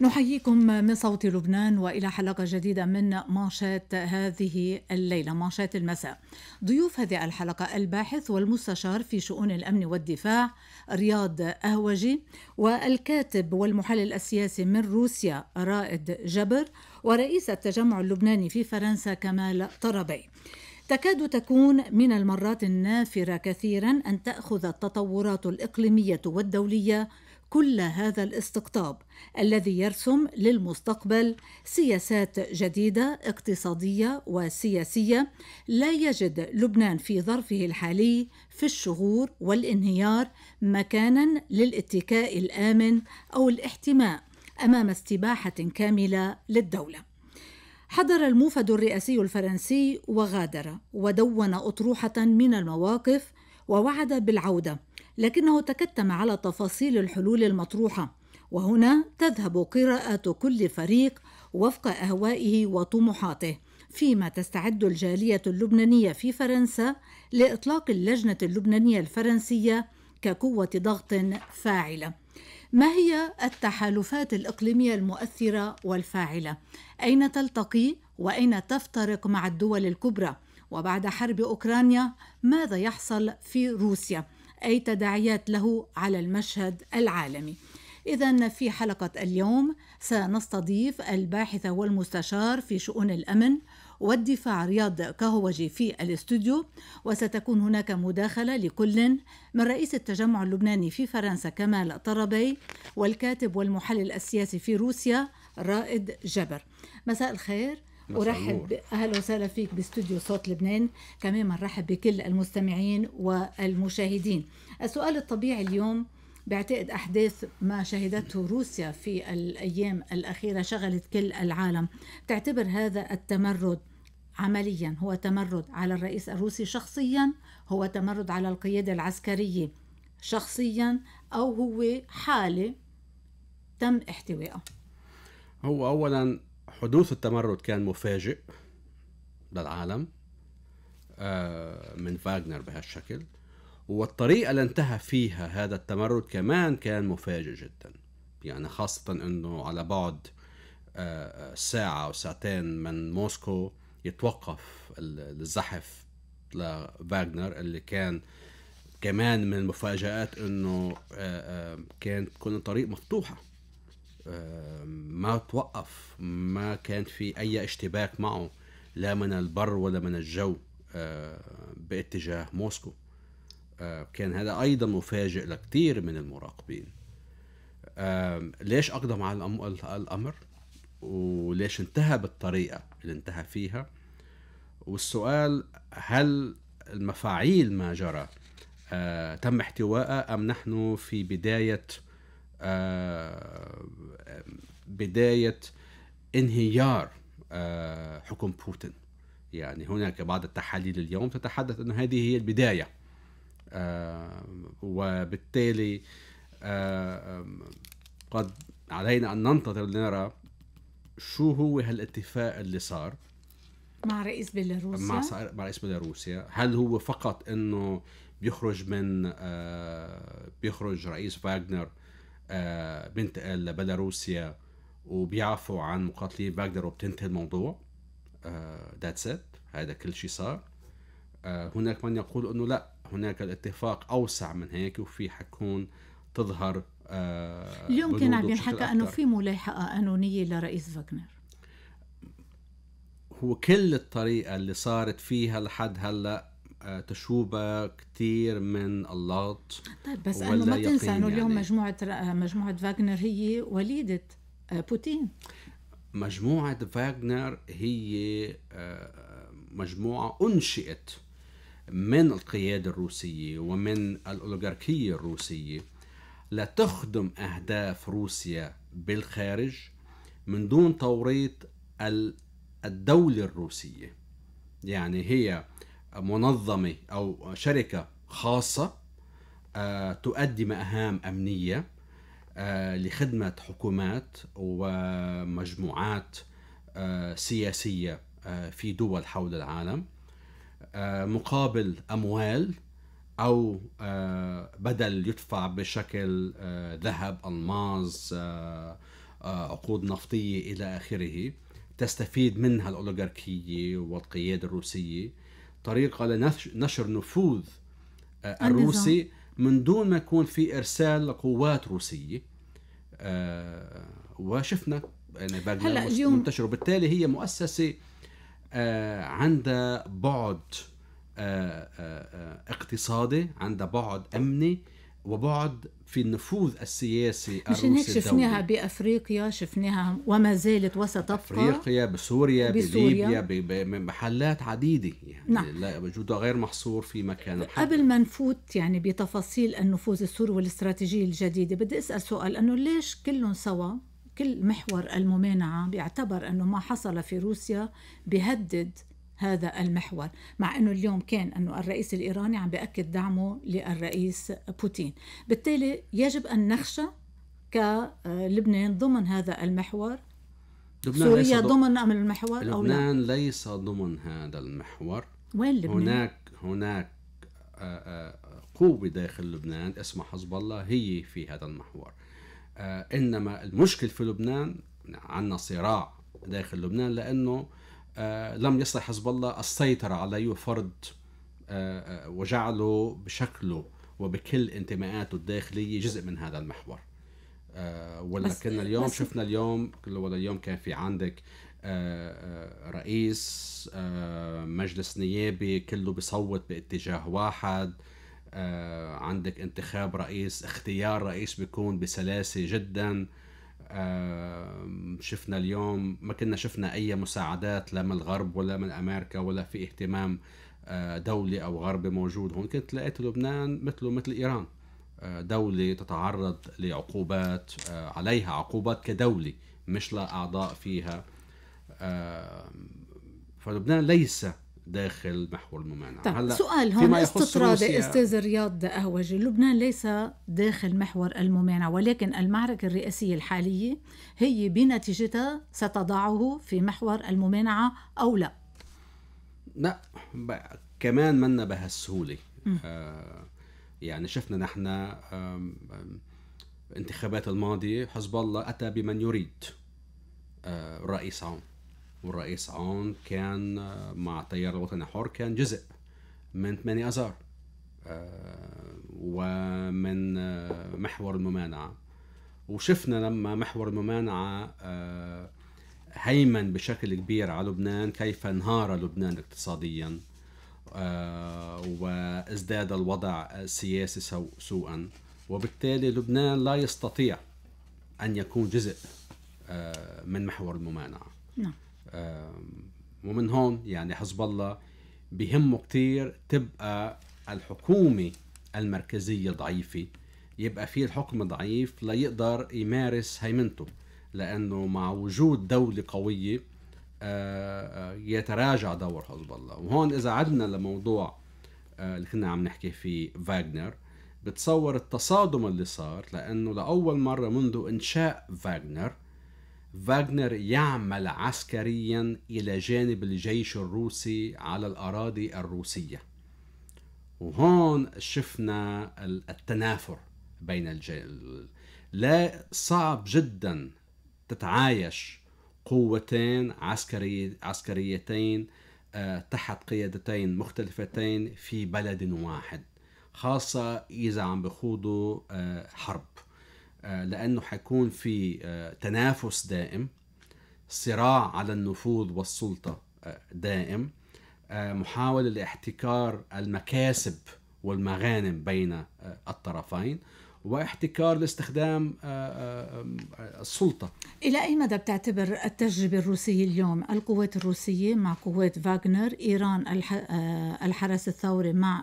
نحييكم من صوت لبنان والى حلقه جديده من مانشات هذه الليله مانشات المساء. ضيوف هذه الحلقه الباحث والمستشار في شؤون الامن والدفاع رياض اهوجي والكاتب والمحلل السياسي من روسيا رائد جبر ورئيس التجمع اللبناني في فرنسا كمال طربي. تكاد تكون من المرات النافره كثيرا ان تاخذ التطورات الاقليميه والدوليه كل هذا الاستقطاب الذي يرسم للمستقبل سياسات جديده اقتصاديه وسياسيه لا يجد لبنان في ظرفه الحالي في الشهور والانهيار مكانا للاتكاء الامن او الاحتماء امام استباحه كامله للدوله حضر الموفد الرئاسي الفرنسي وغادر ودون اطروحه من المواقف ووعد بالعوده لكنه تكتم على تفاصيل الحلول المطروحه وهنا تذهب قراءه كل فريق وفق اهوائه وطموحاته فيما تستعد الجاليه اللبنانيه في فرنسا لاطلاق اللجنه اللبنانيه الفرنسيه كقوه ضغط فاعله ما هي التحالفات الاقليميه المؤثره والفاعله اين تلتقي واين تفترق مع الدول الكبرى وبعد حرب اوكرانيا ماذا يحصل في روسيا أي تداعيات له على المشهد العالمي إذا في حلقة اليوم سنستضيف الباحث والمستشار في شؤون الأمن والدفاع رياض كهوجي في الاستوديو وستكون هناك مداخلة لكل من رئيس التجمع اللبناني في فرنسا كمال طربي والكاتب والمحلل السياسي في روسيا رائد جبر مساء الخير ارحب اهلا وسهلا فيك باستوديو صوت لبنان كمان مرحب بكل المستمعين والمشاهدين السؤال الطبيعي اليوم بعتقد احداث ما شهدته روسيا في الايام الاخيره شغلت كل العالم تعتبر هذا التمرد عمليا هو تمرد على الرئيس الروسي شخصيا هو تمرد على القياده العسكريه شخصيا او هو حاله تم احتوائها هو اولا حدوث التمرد كان مفاجئ للعالم آه، من فاغنر بهالشكل والطريقة اللي انتهى فيها هذا التمرد كمان كان مفاجئ جدا يعني خاصة انه على بعد آه، ساعة أو ساعتين من موسكو يتوقف الزحف لفاغنر اللي كان كمان من المفاجآت انه آه، كانت كل الطريق مفتوحة ما توقف ما كان في اي اشتباك معه لا من البر ولا من الجو آه، باتجاه موسكو آه، كان هذا ايضا مفاجئ لكثير من المراقبين ليش اقدم على الامر وليش انتهى بالطريقه اللي انتهى فيها والسؤال هل المفاعيل ما جرى آه، تم احتوائها ام نحن في بدايه آه، بدايه انهيار آه، حكم بوتين يعني هناك بعض التحاليل اليوم تتحدث أن هذه هي البداية آه، وبالتالي قد علينا أن ننتظر لنرى شو هو هالاتفاق اللي صار مع رئيس بيلاروسيا مع, مع رئيس بيلاروسيا هل هو فقط انه بيخرج من بيخرج رئيس فاغنر آه، بنتقل لبيلاروسيا وبيعفوا عن مقاتلين باجدر وبتنتهي الموضوع ذاتس آه، ات هذا كل شيء صار آه، هناك من يقول انه لا هناك الاتفاق اوسع من هيك وفي حكون تظهر اليوم كان عم ينحكى انه في ملاحقه قانونيه لرئيس فاغنر هو كل الطريقه اللي صارت فيها لحد هلا آه، تشوبة كثير من اللغط طيب بس انه ما تنسى انه اليوم يعني. مجموعة مجموعة فاغنر هي وليدة آه، بوتين مجموعة فاغنر هي آه، مجموعة أنشئت من القيادة الروسية ومن الأوليغاركية الروسية لتخدم أهداف روسيا بالخارج من دون توريط الدولة الروسية يعني هي منظمه او شركه خاصه آه، تؤدي مهام امنيه آه، لخدمه حكومات ومجموعات آه، سياسيه في دول حول العالم مقابل اموال او بدل يدفع بشكل ذهب الماز عقود نفطيه الى اخره تستفيد منها الاوليغاركيه والقياده الروسيه طريقه لنشر نفوذ آه، الروسي من دون ما يكون في ارسال لقوات روسيه آه، وشفنا يعني هلا منتشر وبالتالي هي مؤسسه آه، عندها بعد اقتصادي عندها بعد امني وبعد في النفوذ السياسي مش هيك شفناها بافريقيا شفناها وما زالت وستبقى افريقيا بسوريا, بسوريا بليبيا بمحلات عديده يعني نعم. لا وجودها غير محصور في مكان محدد قبل ما نفوت يعني بتفاصيل النفوذ السوري والاستراتيجيه الجديده بدي اسال سؤال انه ليش كلهم سوا كل محور الممانعه بيعتبر انه ما حصل في روسيا بيهدد هذا المحور مع أنه اليوم كان أنه الرئيس الإيراني عم بأكد دعمه للرئيس بوتين بالتالي يجب أن نخشى كلبنان ضمن هذا المحور لبنان سوريا ضمن أمن المحور لبنان أو لا؟ ليس ضمن هذا المحور وين لبنان؟ هناك هناك آه، آه، قوة داخل لبنان اسمها حزب الله هي في هذا المحور آه، إنما المشكل في لبنان عندنا صراع داخل لبنان لأنه آه، لم يستطع حزب الله السيطرة عليه آه، وفرض آه، وجعله بشكله وبكل انتماءاته الداخلية جزء من هذا المحور ولكن اليوم شفنا اليوم ولا اليوم كان في عندك رئيس مجلس نيابي كله بصوت باتجاه واحد عندك انتخاب رئيس اختيار رئيس بيكون بسلاسة جدا شفنا اليوم ما كنا شفنا أي مساعدات لا من الغرب ولا من أمريكا ولا في اهتمام آه، دولي أو غربي موجود هون كنت لقيت لبنان مثله مثل إيران آه، دولة تتعرض لعقوبات آه، عليها عقوبات كدولة مش لأعضاء فيها فلبنان ليس داخل محور الممانعه طيب هلا سؤال هون استطراد استاذ رياض قهوجي لبنان ليس داخل محور الممانعه ولكن المعركه الرئاسيه الحاليه هي بنتيجتها ستضعه في محور الممانعه او لا لا كمان منا بهالسهوله آه يعني شفنا نحن آه انتخابات الماضيه حزب الله اتى بمن يريد آه عون والرئيس عون كان آه، مع التيار الوطني الحر كان جزء من 8 اذار آه، ومن آه، محور الممانعه وشفنا لما محور الممانعه هيمن بشكل كبير على لبنان كيف انهار لبنان اقتصاديا وازداد الوضع السياسي سوءا وبالتالي لبنان لا يستطيع ان يكون جزء من محور الممانعه نعم. ومن هون يعني حزب الله بهمه كتير تبقى الحكومة المركزية ضعيفة يبقى في الحكم ضعيف ليقدر يمارس هيمنته لأنه مع وجود دولة قوية آه، آه، يتراجع دور حزب الله وهون إذا عدنا لموضوع آه، اللي كنا عم نحكي فيه فاغنر بتصور التصادم اللي صار لأنه لأول مرة منذ إنشاء فاغنر فاغنر يعمل عسكريا إلى جانب الجيش الروسي على الأراضي الروسية وهون شفنا التنافر بين الجيل لا صعب جدا تتعايش قوتين عسكري عسكريتين آه، تحت قيادتين مختلفتين في بلد واحد خاصة إذا عم بخوضوا آه، حرب آه، لانه حيكون في آه، تنافس دائم صراع على النفوذ والسلطه آه، دائم محاوله لاحتكار المكاسب والمغانم بين الطرفين واحتكار لاستخدام آه، آه، آه، السلطة إلى أي مدى بتعتبر التجربة الروسية اليوم القوات الروسية مع قوات فاغنر إيران الحرس الثوري مع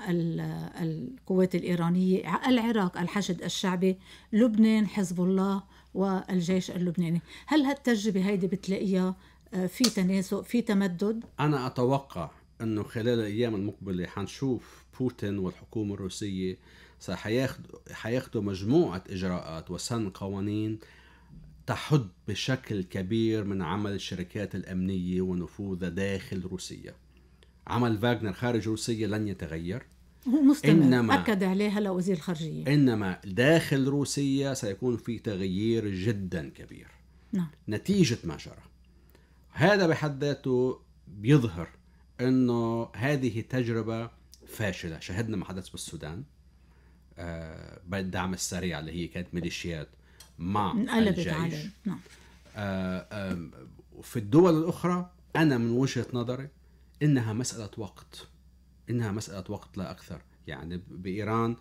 القوات الإيرانية العراق الحشد الشعبي لبنان حزب الله والجيش اللبناني هل هالتجربة هيدي بتلاقيها في تناسق في تمدد أنا أتوقع أنه خلال الأيام المقبلة حنشوف بوتين والحكومة الروسية سيأخذوا مجموعة إجراءات وسن قوانين تحد بشكل كبير من عمل الشركات الأمنية ونفوذها داخل روسيا عمل فاغنر خارج روسيا لن يتغير هو مستمر إنما أكد عليه هلا وزير الخارجية إنما داخل روسيا سيكون في تغيير جدا كبير نعم. نتيجة ما جرى هذا بحد ذاته بيظهر أنه هذه تجربة فاشلة شهدنا ما حدث بالسودان آه، بالدعم السريع اللي هي كانت ميليشيات مع انقلبت الجيش نعم آه، آه، في الدول الاخرى انا من وجهه نظري انها مساله وقت انها مساله وقت لا اكثر يعني بايران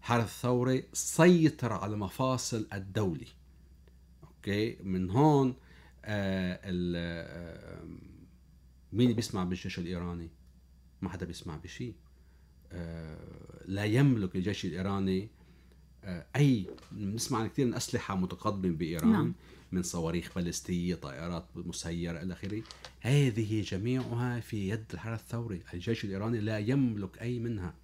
حرث ثوري سيطر على مفاصل الدولي اوكي من هون آه مين بيسمع بالجيش الايراني ما حدا بيسمع بشيء لا يملك الجيش الايراني آه، اي بنسمع عن كثير من اسلحه متقدمه بايران نعم. من صواريخ باليستيه، طائرات مسيره الى اخره، هذه جميعها في يد الحرس الثوري، الجيش الايراني لا يملك اي منها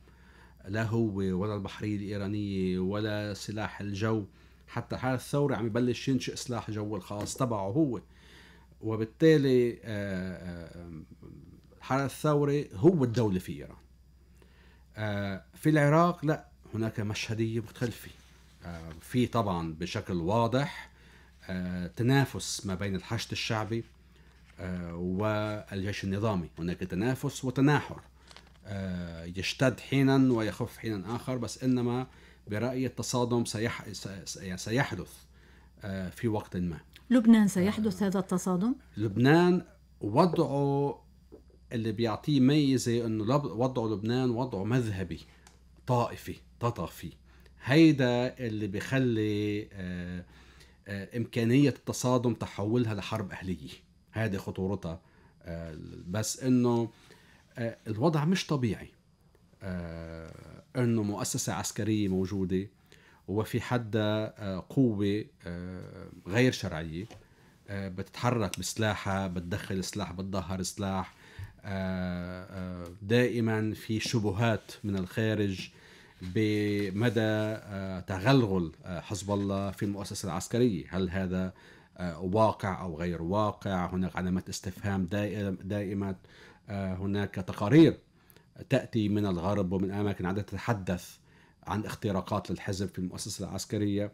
لا هو ولا البحريه الايرانيه ولا سلاح الجو، حتى الحرس الثوري عم يبلش ينشئ سلاح جو الخاص تبعه هو وبالتالي آه، آه، الحرس الثوري هو الدوله في ايران آه، في العراق لا هناك مشهدية مختلفة آه، في طبعا بشكل واضح آه، تنافس ما بين الحشد الشعبي والجيش النظامي هناك تنافس وتناحر يشتد حينا ويخف حينا آخر بس إنما برأيي التصادم سيح... يعني سيحدث في وقت ما لبنان سيحدث هذا التصادم؟ لبنان وضعه اللي بيعطيه ميزه انه وضعه لبنان وضعه مذهبي طائفي تطافي هيدا اللي بيخلي آه، آه، امكانيه التصادم تحولها لحرب اهليه هذه خطورتها آه، بس انه الوضع مش طبيعي انه مؤسسه عسكريه موجوده وفي حدا قوه غير شرعيه بتتحرك بسلاحها بتدخل سلاح بتظهر سلاح آه، آه، دائما في شبهات من الخارج بمدى آه، تغلغل حزب الله في المؤسسة العسكرية هل هذا واقع أو غير واقع هناك علامات استفهام دائمة هناك تقارير تأتي من الغرب ومن أماكن عدة تتحدث عن اختراقات للحزب في المؤسسة العسكرية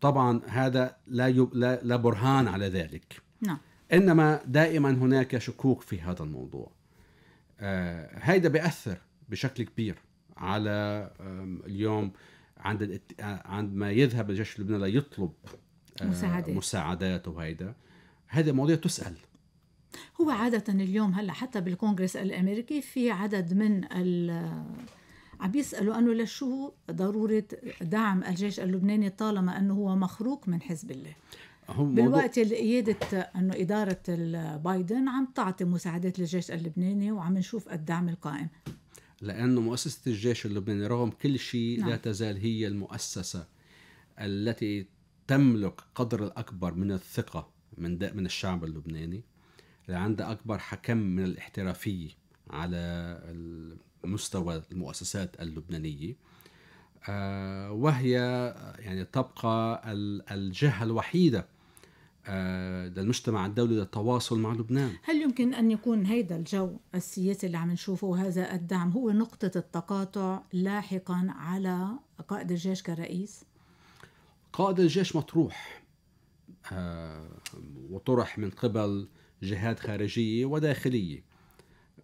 طبعا هذا لا, يب... لا... لا برهان على ذلك نعم انما دائما هناك شكوك في هذا الموضوع آه هيدا بياثر بشكل كبير على اليوم عند آه، عند ما يذهب الجيش اللبناني ليطلب آه، مساعدات مساعدات وهيدا هذا مواضيع تسال هو عادة اليوم هلا حتى بالكونغرس الامريكي في عدد من عم بيسالوا انه لشو ضروره دعم الجيش اللبناني طالما انه هو مخروق من حزب الله هم بالوقت اللي ايدت انه اداره بايدن عم تعطي مساعدات للجيش اللبناني وعم نشوف الدعم القائم لانه مؤسسه الجيش اللبناني رغم كل شيء نعم. لا تزال هي المؤسسه التي تملك قدر الاكبر من الثقه من من الشعب اللبناني اللي عندها اكبر حكم من الاحترافيه على مستوى المؤسسات اللبنانيه آه، وهي يعني تبقى الجهه الوحيده للمجتمع آه، الدولي للتواصل مع لبنان هل يمكن أن يكون هيدا الجو السياسي اللي عم نشوفه وهذا الدعم هو نقطة التقاطع لاحقا على قائد الجيش كرئيس؟ قائد الجيش مطروح آه وطرح من قبل جهات خارجية وداخلية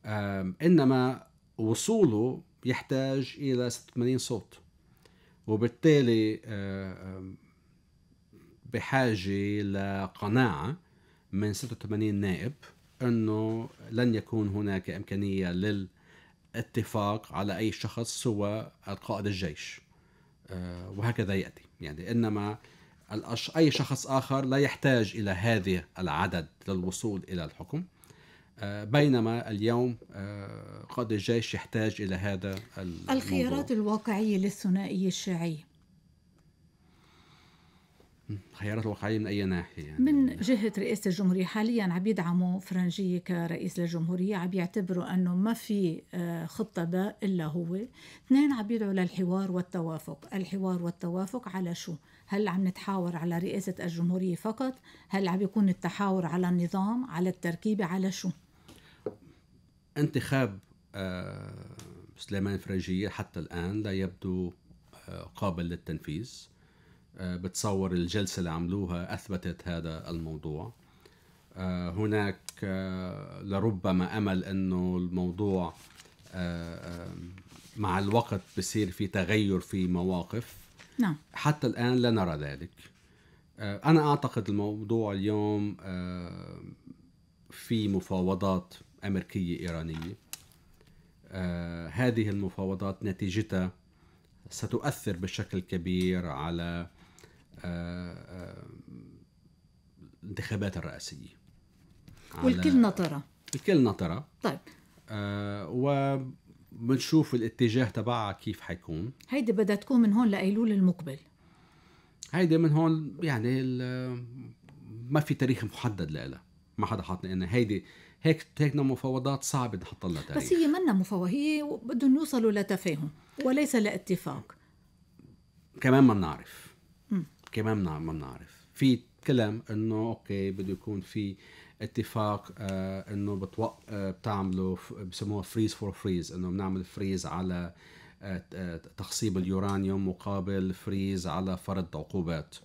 آه إنما وصوله يحتاج إلى 86 صوت وبالتالي آه بحاجه لقناعه من 86 نائب انه لن يكون هناك امكانيه للاتفاق على اي شخص سوى قائد الجيش آه، وهكذا ياتي يعني انما اي شخص اخر لا يحتاج الى هذه العدد للوصول الى الحكم آه، بينما اليوم آه، قائد الجيش يحتاج الى هذا الموضوع. الخيارات الواقعيه للثنائية الشيعية خيارات الواقعية من أي ناحية يعني من جهة رئاسة الجمهورية حاليا عم يدعموا فرنجية كرئيس للجمهورية عم يعتبروا أنه ما في آه، خطة باء إلا هو اثنين عم يدعوا للحوار والتوافق الحوار والتوافق على شو؟ هل عم نتحاور على رئاسة الجمهورية فقط؟ هل عم يكون التحاور على النظام؟ على التركيبة؟ على شو؟ انتخاب آه، سليمان فرنجية حتى الآن لا يبدو آه، قابل للتنفيذ آه، بتصور الجلسة اللي عملوها أثبتت هذا الموضوع آه، هناك آه، لربما أمل أنه الموضوع مع الوقت بصير في تغير في مواقف نعم. حتى الآن لا نرى ذلك أنا أعتقد الموضوع اليوم في مفاوضات أمريكية إيرانية هذه المفاوضات نتيجتها ستؤثر بشكل كبير على الانتخابات الرئاسيه والكل نطره الكل نطره طيب آه وبنشوف الاتجاه تبعها كيف حيكون هيدي بدها تكون من هون لايلول المقبل هيدي من هون يعني ما في تاريخ محدد لها ما حدا حاط لنا هيدي هيك هيك مفاوضات صعبه نحط لها تاريخ بس هي منا مفاوضه هي بدهم يوصلوا لتفاهم وليس لاتفاق كمان ما بنعرف اوكي ما بنعرف ما بنعرف في كلام انه اوكي بده يكون في اتفاق آه انه بتوق آه بتعملوا بسموها فريز فور فريز انه بنعمل فريز على آه, آه، تخصيب اليورانيوم مقابل فريز على فرض عقوبات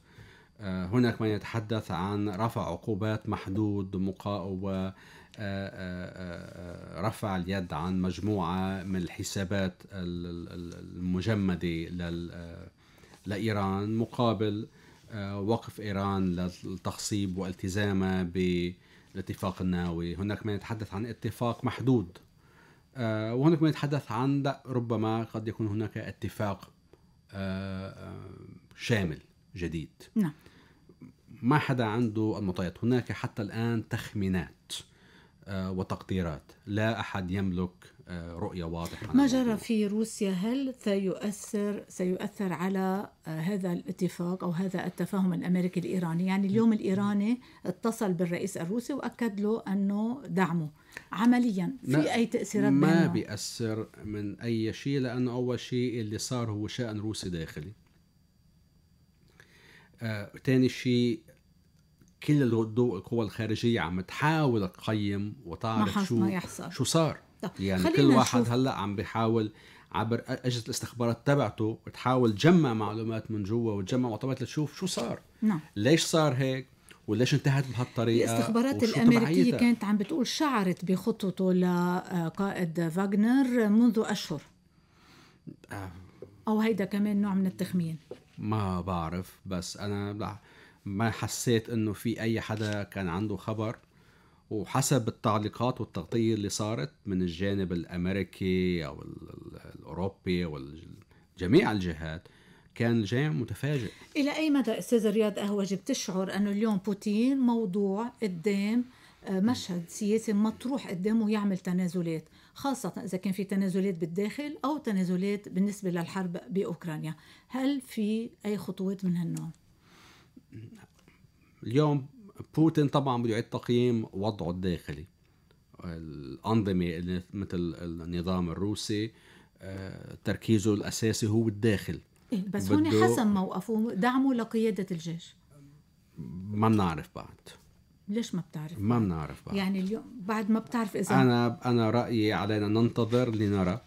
آه هناك من يتحدث عن رفع عقوبات محدود مقا آه، آه، رفع اليد عن مجموعة من الحسابات المجمدة لل لايران مقابل آه، وقف ايران للتخصيب والتزامها بالاتفاق النووي، هناك من يتحدث عن اتفاق محدود آه، وهناك من يتحدث عن لا ربما قد يكون هناك اتفاق آه، شامل جديد نعم ما حدا عنده المعطيات هناك حتى الآن تخمينات وتقديرات لا أحد يملك آه، رؤية واضحة ما جرى في روسيا هل سيؤثر سيؤثر على آه، هذا الاتفاق أو هذا التفاهم الأمريكي الإيراني يعني اليوم الإيراني اتصل بالرئيس الروسي وأكد له أنه دعمه عمليا في أي تأثيرات ما بيأثر من أي شيء لأنه أول شيء اللي صار هو شأن روسي داخلي آه، شيء كل القوى الخارجية عم تحاول تقيم وتعرف شو يحصل. شو صار يعني كل واحد هلا عم بيحاول عبر اجهزه الاستخبارات تبعته تحاول تجمع معلومات من جوا وتجمع معطيات لتشوف شو صار نعم. ليش صار هيك وليش انتهت بهالطريقه الاستخبارات الامريكيه تبعيتها. كانت عم بتقول شعرت بخطته لقائد آه، فاغنر منذ اشهر آه. او هيدا كمان نوع من التخمين ما بعرف بس انا ما حسيت انه في اي حدا كان عنده خبر وحسب التعليقات والتغطية اللي صارت من الجانب الأمريكي أو الأوروبي وجميع الجهات كان الجميع متفاجئ إلى أي مدى أستاذ رياض أهوج بتشعر أنه اليوم بوتين موضوع قدام آه، مشهد سياسي مطروح قدامه يعمل تنازلات خاصة إذا كان في تنازلات بالداخل أو تنازلات بالنسبة للحرب بأوكرانيا هل في أي خطوات من هالنوع؟ اليوم بوتين طبعا بده يعيد تقييم وضعه الداخلي الأنظمة مثل النظام الروسي آه، تركيزه الأساسي هو الداخل إيه، بس هون حسم موقفه دعمه لقيادة الجيش ما بنعرف بعد ليش ما بتعرف؟ ما بنعرف بعد يعني اليوم بعد ما بتعرف إذا أنا أنا رأيي علينا ننتظر لنرى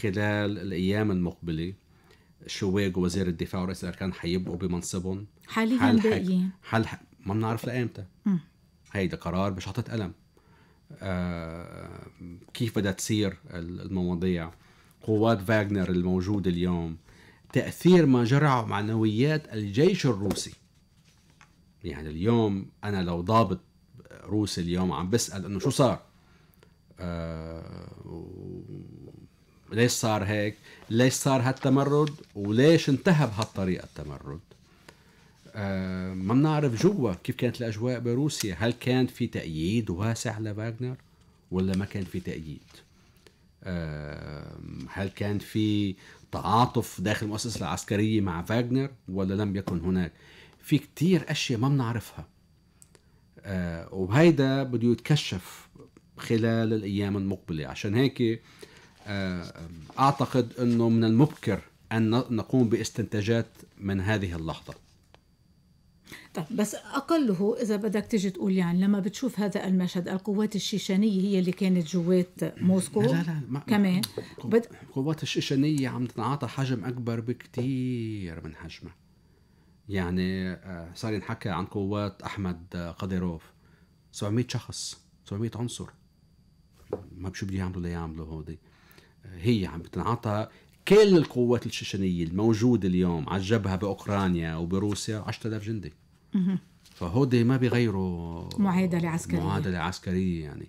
خلال الأيام المقبلة شواج وزير الدفاع ورئيس الاركان حيبقوا بمنصبهم حاليا باقيين حل ما بنعرف لامتى هيدا قرار بشحطة قلم آه كيف بدها تصير المواضيع قوات فاغنر الموجودة اليوم تأثير ما جرعه معنويات الجيش الروسي يعني اليوم أنا لو ضابط روسي اليوم عم بسأل إنه شو صار آه ليش صار هيك ليش صار هالتمرد وليش انتهى بهالطريقة التمرد آه، ما بنعرف جوا كيف كانت الاجواء بروسيا هل كان في تأييد واسع لفاغنر ولا ما كان في تأييد آه، هل كان في تعاطف داخل المؤسسة العسكرية مع فاغنر ولا لم يكن هناك في كتير أشياء ما بنعرفها آه، وهيدا بده يتكشف خلال الأيام المقبلة عشان هيك أعتقد أنه من المبكر أن نقوم باستنتاجات من هذه اللحظة طيب بس اقله اذا بدك تيجي تقول يعني لما بتشوف هذا المشهد القوات الشيشانيه هي اللي كانت جوات موسكو لا لا, لا ما كمان بد... القوات الشيشانيه عم تتعاطى حجم اكبر بكثير من حجمها يعني آه، صار ينحكى عن قوات احمد آه، قديروف 700 شخص 700 عنصر ما بشو بده يعملوا ليعملوا هودي آه، هي عم بتنعطى كل القوات الشيشانيه الموجوده اليوم على الجبهه باوكرانيا وبروسيا 10000 جندي فهودي ما بيغيروا معادله عسكريه معادله عسكريه يعني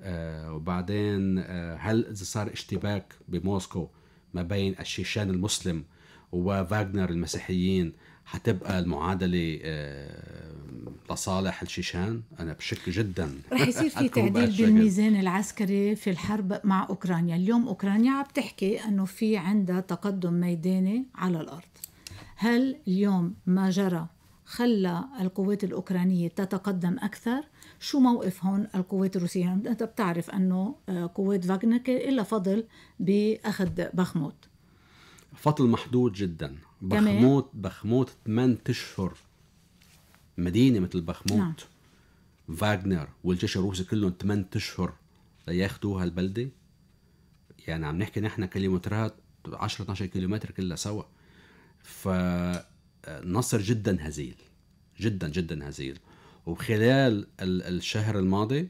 آه وبعدين آه هل اذا صار اشتباك بموسكو ما بين الشيشان المسلم وفاغنر المسيحيين حتبقى المعادله آه لصالح الشيشان انا بشك جدا رح يصير في تعديل بالميزان العسكري في الحرب مع اوكرانيا اليوم اوكرانيا عم تحكي انه في عندها تقدم ميداني على الارض هل اليوم ما جرى خلى القوات الأوكرانية تتقدم أكثر شو موقف هون القوات الروسية يعني أنت بتعرف أنه آه، قوات فاغنر إلا فضل بأخذ بخموت فضل محدود جدا بخموت بخموت 8 أشهر مدينة مثل بخموت نعم. فاغنر والجيش الروسي كلهم 8 أشهر ليأخذوا هالبلدة يعني عم نحكي نحن كيلومترات 10 12 كيلومتر كلها سوا ف نصر جدا هزيل جدا جدا هزيل وخلال الشهر الماضي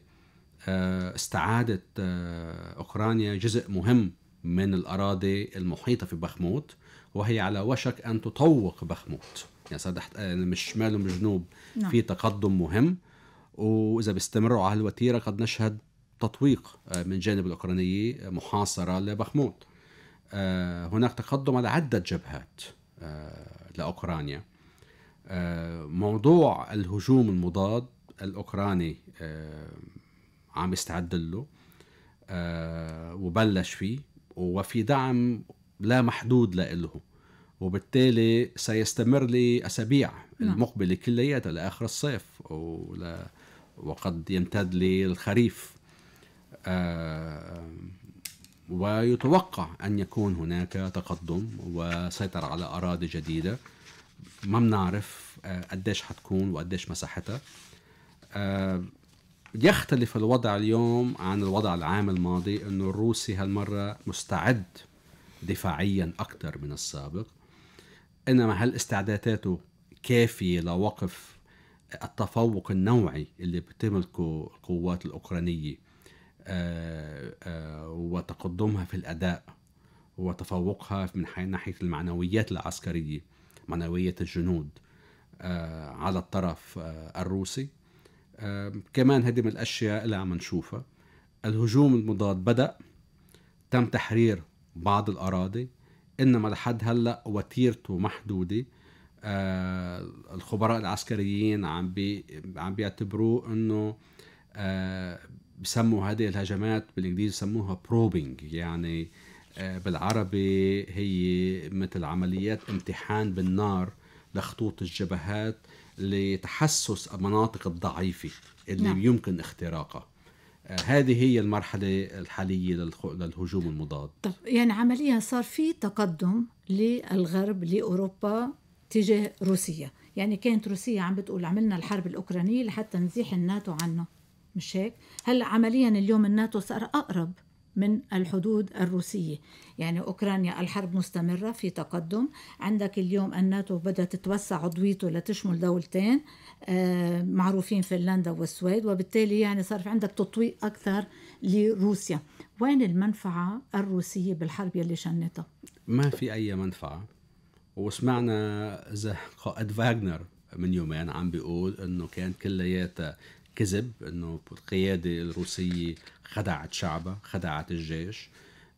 آه، استعادت آه، أوكرانيا جزء مهم من الأراضي المحيطة في بخموت وهي على وشك أن تطوق بخموت يعني صار آه، يعني من الشمال ومن الجنوب نعم. في تقدم مهم وإذا بيستمروا على الوتيرة قد نشهد تطويق من جانب الأوكرانية محاصرة لبخموت هناك تقدم على عدة جبهات لاوكرانيا. آه، موضوع الهجوم المضاد الاوكراني آه، عم يستعد له آه، وبلش فيه وفي دعم لا محدود له وبالتالي سيستمر لاسابيع نعم. المقبله كلياتها لاخر الصيف وقد يمتد للخريف ويتوقع أن يكون هناك تقدم وسيطرة على أراضي جديدة ما بنعرف آه، قديش حتكون وقديش مساحتها آه، يختلف الوضع اليوم عن الوضع العام الماضي أنه الروسي هالمرة مستعد دفاعيا أكثر من السابق إنما هل استعداداته كافية لوقف التفوق النوعي اللي بتملكه القوات الأوكرانية آه، آه، وتقدمها في الأداء وتفوقها من ناحية المعنويات العسكرية معنوية الجنود آه، على الطرف الروسي كمان هذه من الأشياء اللي عم نشوفها الهجوم المضاد بدأ تم تحرير بعض الأراضي إنما لحد هلأ وتيرته محدودة الخبراء العسكريين عم بي عم بيعتبروه انه بسموا هذه الهجمات بالانجليزي بسموها بروبينج يعني آه، بالعربي هي مثل عمليات امتحان بالنار لخطوط الجبهات لتحسس المناطق الضعيفه اللي نعم. يمكن اختراقها آه، هذه هي المرحلة الحالية للهجوم المضاد طب يعني عمليا صار في تقدم للغرب لأوروبا تجاه روسيا يعني كانت روسيا عم بتقول عملنا الحرب الأوكرانية لحتى نزيح الناتو عنه مش هيك هلا عمليا اليوم الناتو صار اقرب من الحدود الروسية يعني أوكرانيا الحرب مستمرة في تقدم عندك اليوم الناتو بدأت تتوسع عضويته لتشمل دولتين آه، معروفين فنلندا والسويد وبالتالي يعني صار في عندك تطويق أكثر لروسيا وين المنفعة الروسية بالحرب يلي شنتها؟ ما في أي منفعة وسمعنا إذا قائد فاغنر من يومين عم بيقول انه كان كلياتها كذب انه القياده الروسيه خدعت شعبها خدعت الجيش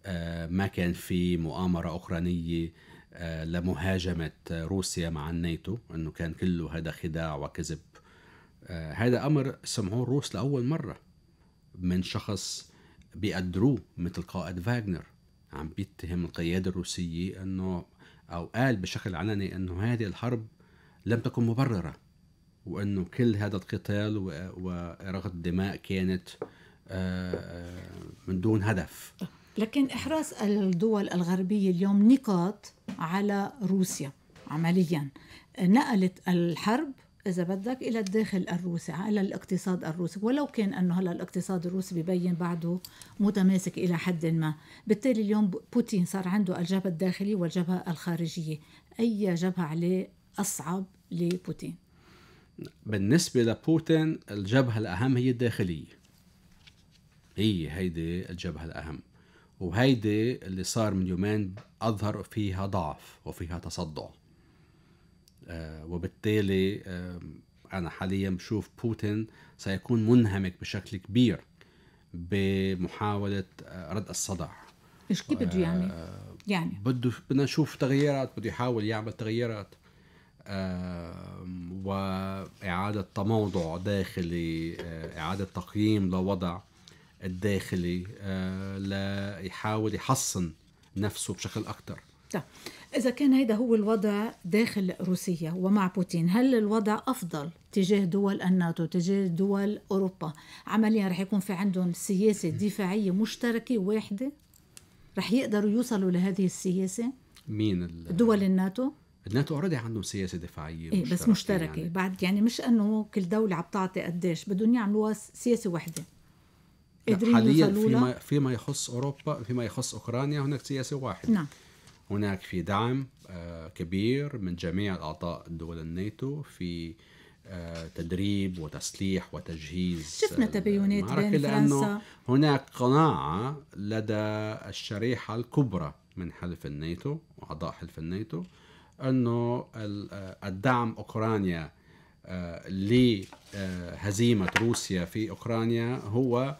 آه، ما كان في مؤامره اوكرانيه آه، لمهاجمه روسيا مع الناتو انه كان كله هذا خداع وكذب آه، هذا امر سمعوه الروس لاول مره من شخص بيقدروه مثل قائد فاغنر عم بيتهم القياده الروسيه انه او قال بشكل علني انه هذه الحرب لم تكن مبرره وانه كل هذا القتال وإراقة الدماء كانت آه، آه، من دون هدف لكن إحراز الدول الغربية اليوم نقاط على روسيا عمليا نقلت الحرب إذا بدك إلى الداخل الروسي على الاقتصاد الروسي ولو كان أنه هلا الاقتصاد الروسي ببين بعده متماسك إلى حد ما بالتالي اليوم بوتين صار عنده الجبهة الداخلية والجبهة الخارجية أي جبهة عليه أصعب لبوتين بالنسبة لبوتين الجبهة الأهم هي الداخلية هي هيدي الجبهة الأهم وهيدي اللي صار من يومين أظهر فيها ضعف وفيها تصدع آه وبالتالي آه أنا حاليا بشوف بوتين سيكون منهمك بشكل كبير بمحاولة آه رد الصدع ايش كيف بده آه، يعمل؟ يعني؟, يعني بده بدنا نشوف تغييرات بده يحاول يعمل تغييرات وإعادة تموضع داخلي آه، إعادة تقييم لوضع الداخلي آه، ليحاول يحصن نفسه بشكل أكثر طيب، إذا كان هذا هو الوضع داخل روسيا ومع بوتين هل الوضع أفضل تجاه دول الناتو تجاه دول أوروبا عمليا رح يكون في عندهم سياسة دفاعية مشتركة واحدة رح يقدروا يوصلوا لهذه السياسة مين دول الناتو الناتو اوريدي عندهم سياسه دفاعيه إيه مشتركة بس مشتركه يعني. بعد يعني مش انه كل دوله عم تعطي قديش بدهم يعملوها سياسه وحده حاليا فيما فيما يخص اوروبا فيما يخص اوكرانيا هناك سياسه واحده نعم هناك في دعم آه، كبير من جميع اعضاء دول الناتو في آه، تدريب وتسليح وتجهيز شفنا تباينات بين فرنسا لأنه هناك قناعه لدى الشريحه الكبرى من حلف الناتو واعضاء حلف الناتو انه آه، الدعم اوكرانيا آه، لهزيمه روسيا في اوكرانيا هو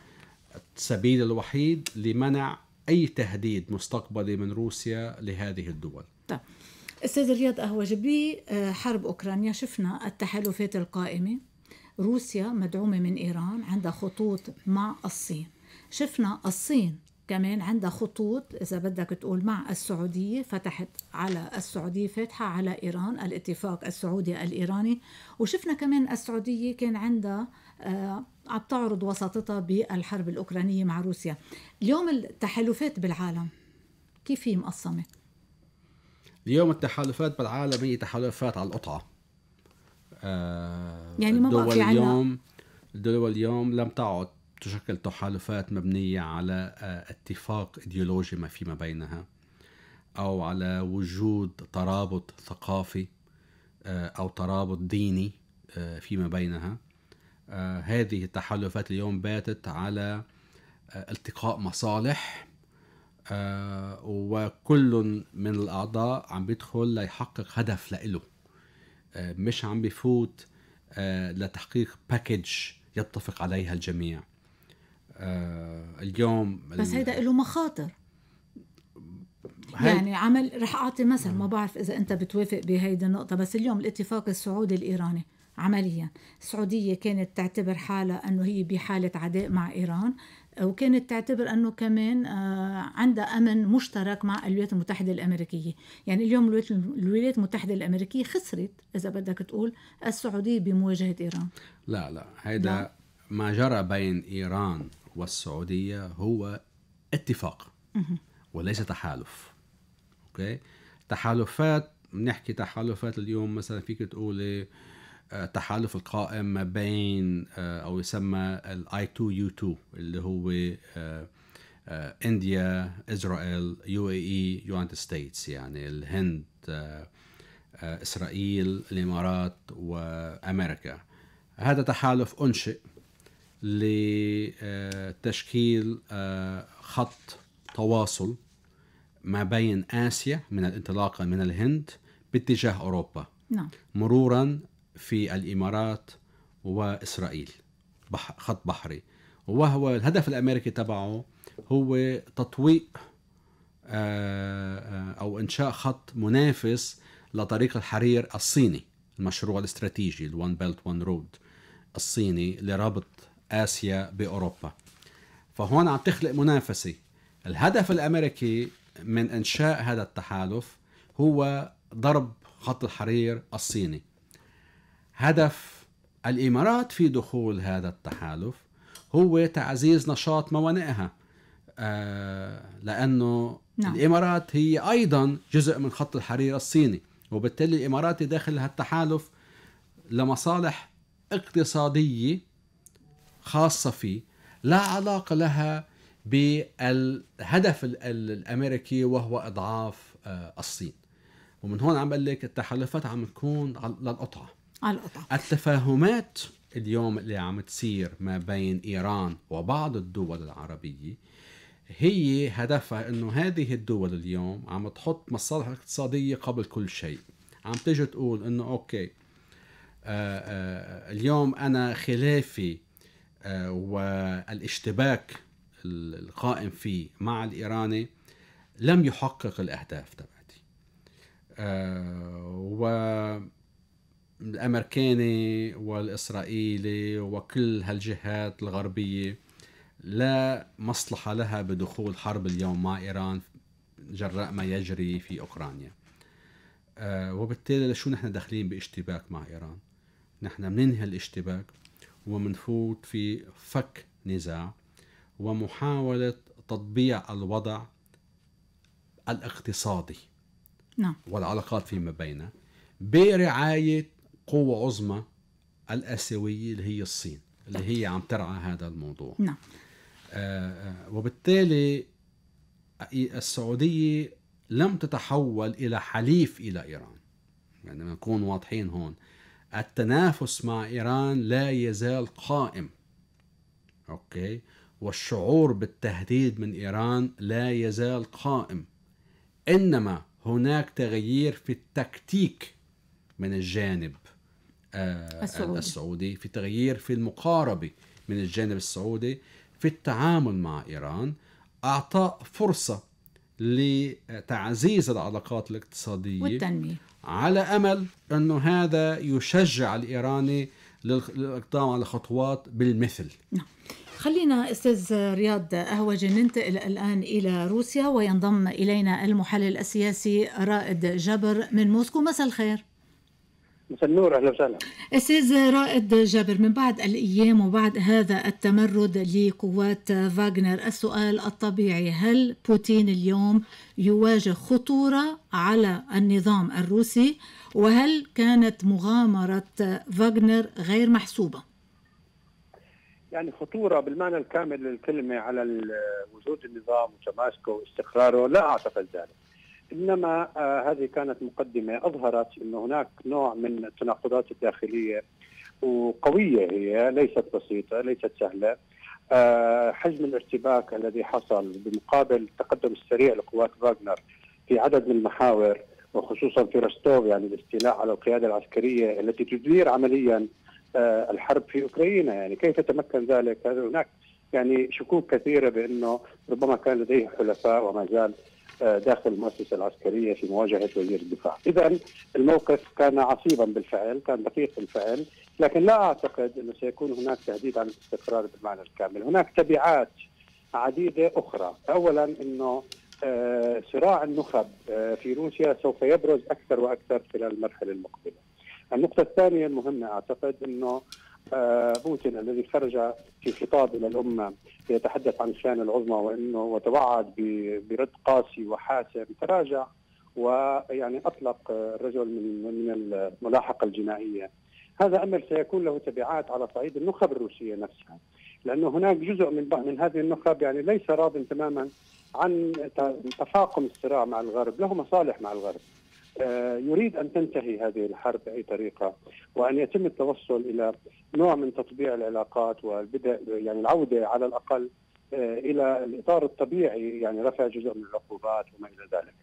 السبيل الوحيد لمنع اي تهديد مستقبلي من روسيا لهذه الدول. طيب. استاذ رياض اهوج بحرب آه، اوكرانيا شفنا التحالفات القائمه روسيا مدعومه من ايران عندها خطوط مع الصين شفنا الصين كمان عندها خطوط إذا بدك تقول مع السعودية فتحت على السعودية فاتحة على إيران الاتفاق السعودي الإيراني وشفنا كمان السعودية كان عندها آه عم تعرض وساطتها بالحرب الأوكرانية مع روسيا اليوم التحالفات بالعالم كيف هي مقسمة؟ اليوم التحالفات بالعالم هي تحالفات على القطعة آه يعني ما بقى في عنا الدول اليوم لم تعد تشكل تحالفات مبنية على آه، اتفاق إيديولوجي ما فيما بينها أو على وجود ترابط ثقافي آه، أو ترابط ديني آه، فيما بينها هذه التحالفات اليوم باتت على التقاء مصالح وكل من الأعضاء عم بيدخل ليحقق هدف لإله مش عم بفوت لتحقيق باكج يتفق عليها الجميع آه اليوم بس هيدا له مخاطر يعني عمل رح اعطي مثل ما بعرف اذا انت بتوافق بهيدي النقطه بس اليوم الاتفاق السعودي الايراني عمليا السعوديه كانت تعتبر حالها انه هي بحاله عداء مع ايران وكانت تعتبر انه كمان آه، عندها امن مشترك مع الولايات المتحده الامريكيه، يعني اليوم الولايات المتحده الامريكيه خسرت اذا بدك تقول السعوديه بمواجهه ايران. لا لا، هيدا ما جرى بين ايران والسعوديه هو اتفاق وليس تحالف اوكي تحالفات بنحكي تحالفات اليوم مثلا فيك تقولي التحالف آه، القائم ما بين آه، او يسمى الاي 2 يو 2 اللي هو آه، انديا اسرائيل يو اي اي يونايتد ستيتس يعني الهند اسرائيل الامارات وامريكا هذا تحالف انشئ لتشكيل آه، خط تواصل ما بين آسيا من الانطلاقة من الهند باتجاه أوروبا نعم. مرورا في الإمارات وإسرائيل بح خط بحري وهو الهدف الأمريكي تبعه هو تطويق آه، آه، أو إنشاء خط منافس لطريق الحرير الصيني المشروع الاستراتيجي الوان بيلت وان رود الصيني لربط اسيا باوروبا فهون عم تخلق منافسه الهدف الامريكي من انشاء هذا التحالف هو ضرب خط الحرير الصيني هدف الامارات في دخول هذا التحالف هو تعزيز نشاط موانئها آه لانه نعم. الامارات هي ايضا جزء من خط الحرير الصيني وبالتالي الامارات داخل هالتحالف لمصالح اقتصاديه خاصه فيه لا علاقه لها بالهدف الامريكي وهو اضعاف آه، الصين ومن هون عم بقول لك التحالفات عم تكون للقطعه على القطعه التفاهمات اليوم اللي عم تصير ما بين ايران وبعض الدول العربيه هي هدفها انه هذه الدول اليوم عم تحط مصالح اقتصاديه قبل كل شيء عم تيجي تقول انه اوكي آآ آه، آآ آه، اليوم انا خلافي آه، والاشتباك القائم فيه مع الإيراني لم يحقق الأهداف تبعتي آه، والأمريكاني والإسرائيلي وكل هالجهات الغربية لا مصلحة لها بدخول حرب اليوم مع إيران جراء ما يجري في أوكرانيا آه، وبالتالي شو نحن داخلين باشتباك مع إيران نحن بننهي الاشتباك ومنفوت في فك نزاع ومحاولة تطبيع الوضع الاقتصادي نعم. والعلاقات فيما بينه برعاية قوة عظمى الآسيوية اللي هي الصين اللي هي عم ترعى هذا الموضوع نعم. آه, آه، وبالتالي السعودية لم تتحول إلى حليف إلى إيران يعني نكون واضحين هون التنافس مع إيران لا يزال قائم أوكي والشعور بالتهديد من إيران لا يزال قائم إنما هناك تغيير في التكتيك من الجانب آه، السعودي. السعودي في تغيير في المقاربة من الجانب السعودي في التعامل مع إيران أعطاء فرصة لتعزيز العلاقات الاقتصادية والتنمية على امل انه هذا يشجع الايراني للاقدام على خطوات بالمثل نعم خلينا استاذ رياض اهوج ننتقل الان الى روسيا وينضم الينا المحلل السياسي رائد جبر من موسكو مساء الخير مساء النور اهلا وسهلا استاذ رائد جابر من بعد الايام وبعد هذا التمرد لقوات فاغنر السؤال الطبيعي هل بوتين اليوم يواجه خطوره على النظام الروسي وهل كانت مغامره فاغنر غير محسوبه؟ يعني خطوره بالمعنى الكامل للكلمه على وجود النظام وتماسكه واستقراره لا اعتقد ذلك. انما آه، هذه كانت مقدمه اظهرت ان هناك نوع من التناقضات الداخليه وقويه هي ليست بسيطه ليست سهله آه، حجم الارتباك الذي حصل بمقابل التقدم السريع لقوات فاغنر في عدد من المحاور وخصوصا في رستوف يعني الاستيلاء على القياده العسكريه التي تدير عمليا آه، الحرب في اوكرانيا يعني كيف تمكن ذلك؟ هناك يعني شكوك كثيره بانه ربما كان لديه حلفاء وما زال داخل المؤسسه العسكريه في مواجهه وزير الدفاع، اذا الموقف كان عصيبا بالفعل، كان دقيق بالفعل، لكن لا اعتقد انه سيكون هناك تهديد على الاستقرار بالمعنى الكامل، هناك تبعات عديده اخرى، اولا انه آه، صراع النخب آه، في روسيا سوف يبرز اكثر واكثر خلال المرحله المقبله. النقطة الثانية المهمة أعتقد أنه آه، بوتين الذي خرج في خطاب الى الامه يتحدث عن الشان العظمى وانه وتوعد برد قاسي وحاسم تراجع ويعني اطلق الرجل من من الملاحقه الجنائيه هذا امر سيكون له تبعات على صعيد النخب الروسيه نفسها لانه هناك جزء من من هذه النخب يعني ليس راض تماما عن تفاقم الصراع مع الغرب له مصالح مع الغرب آه، يريد ان تنتهي هذه الحرب باي طريقه وان يتم التوصل الى نوع من تطبيع العلاقات والبدء يعني العوده على الاقل آه، الى الاطار الطبيعي يعني رفع جزء من العقوبات وما الى ذلك.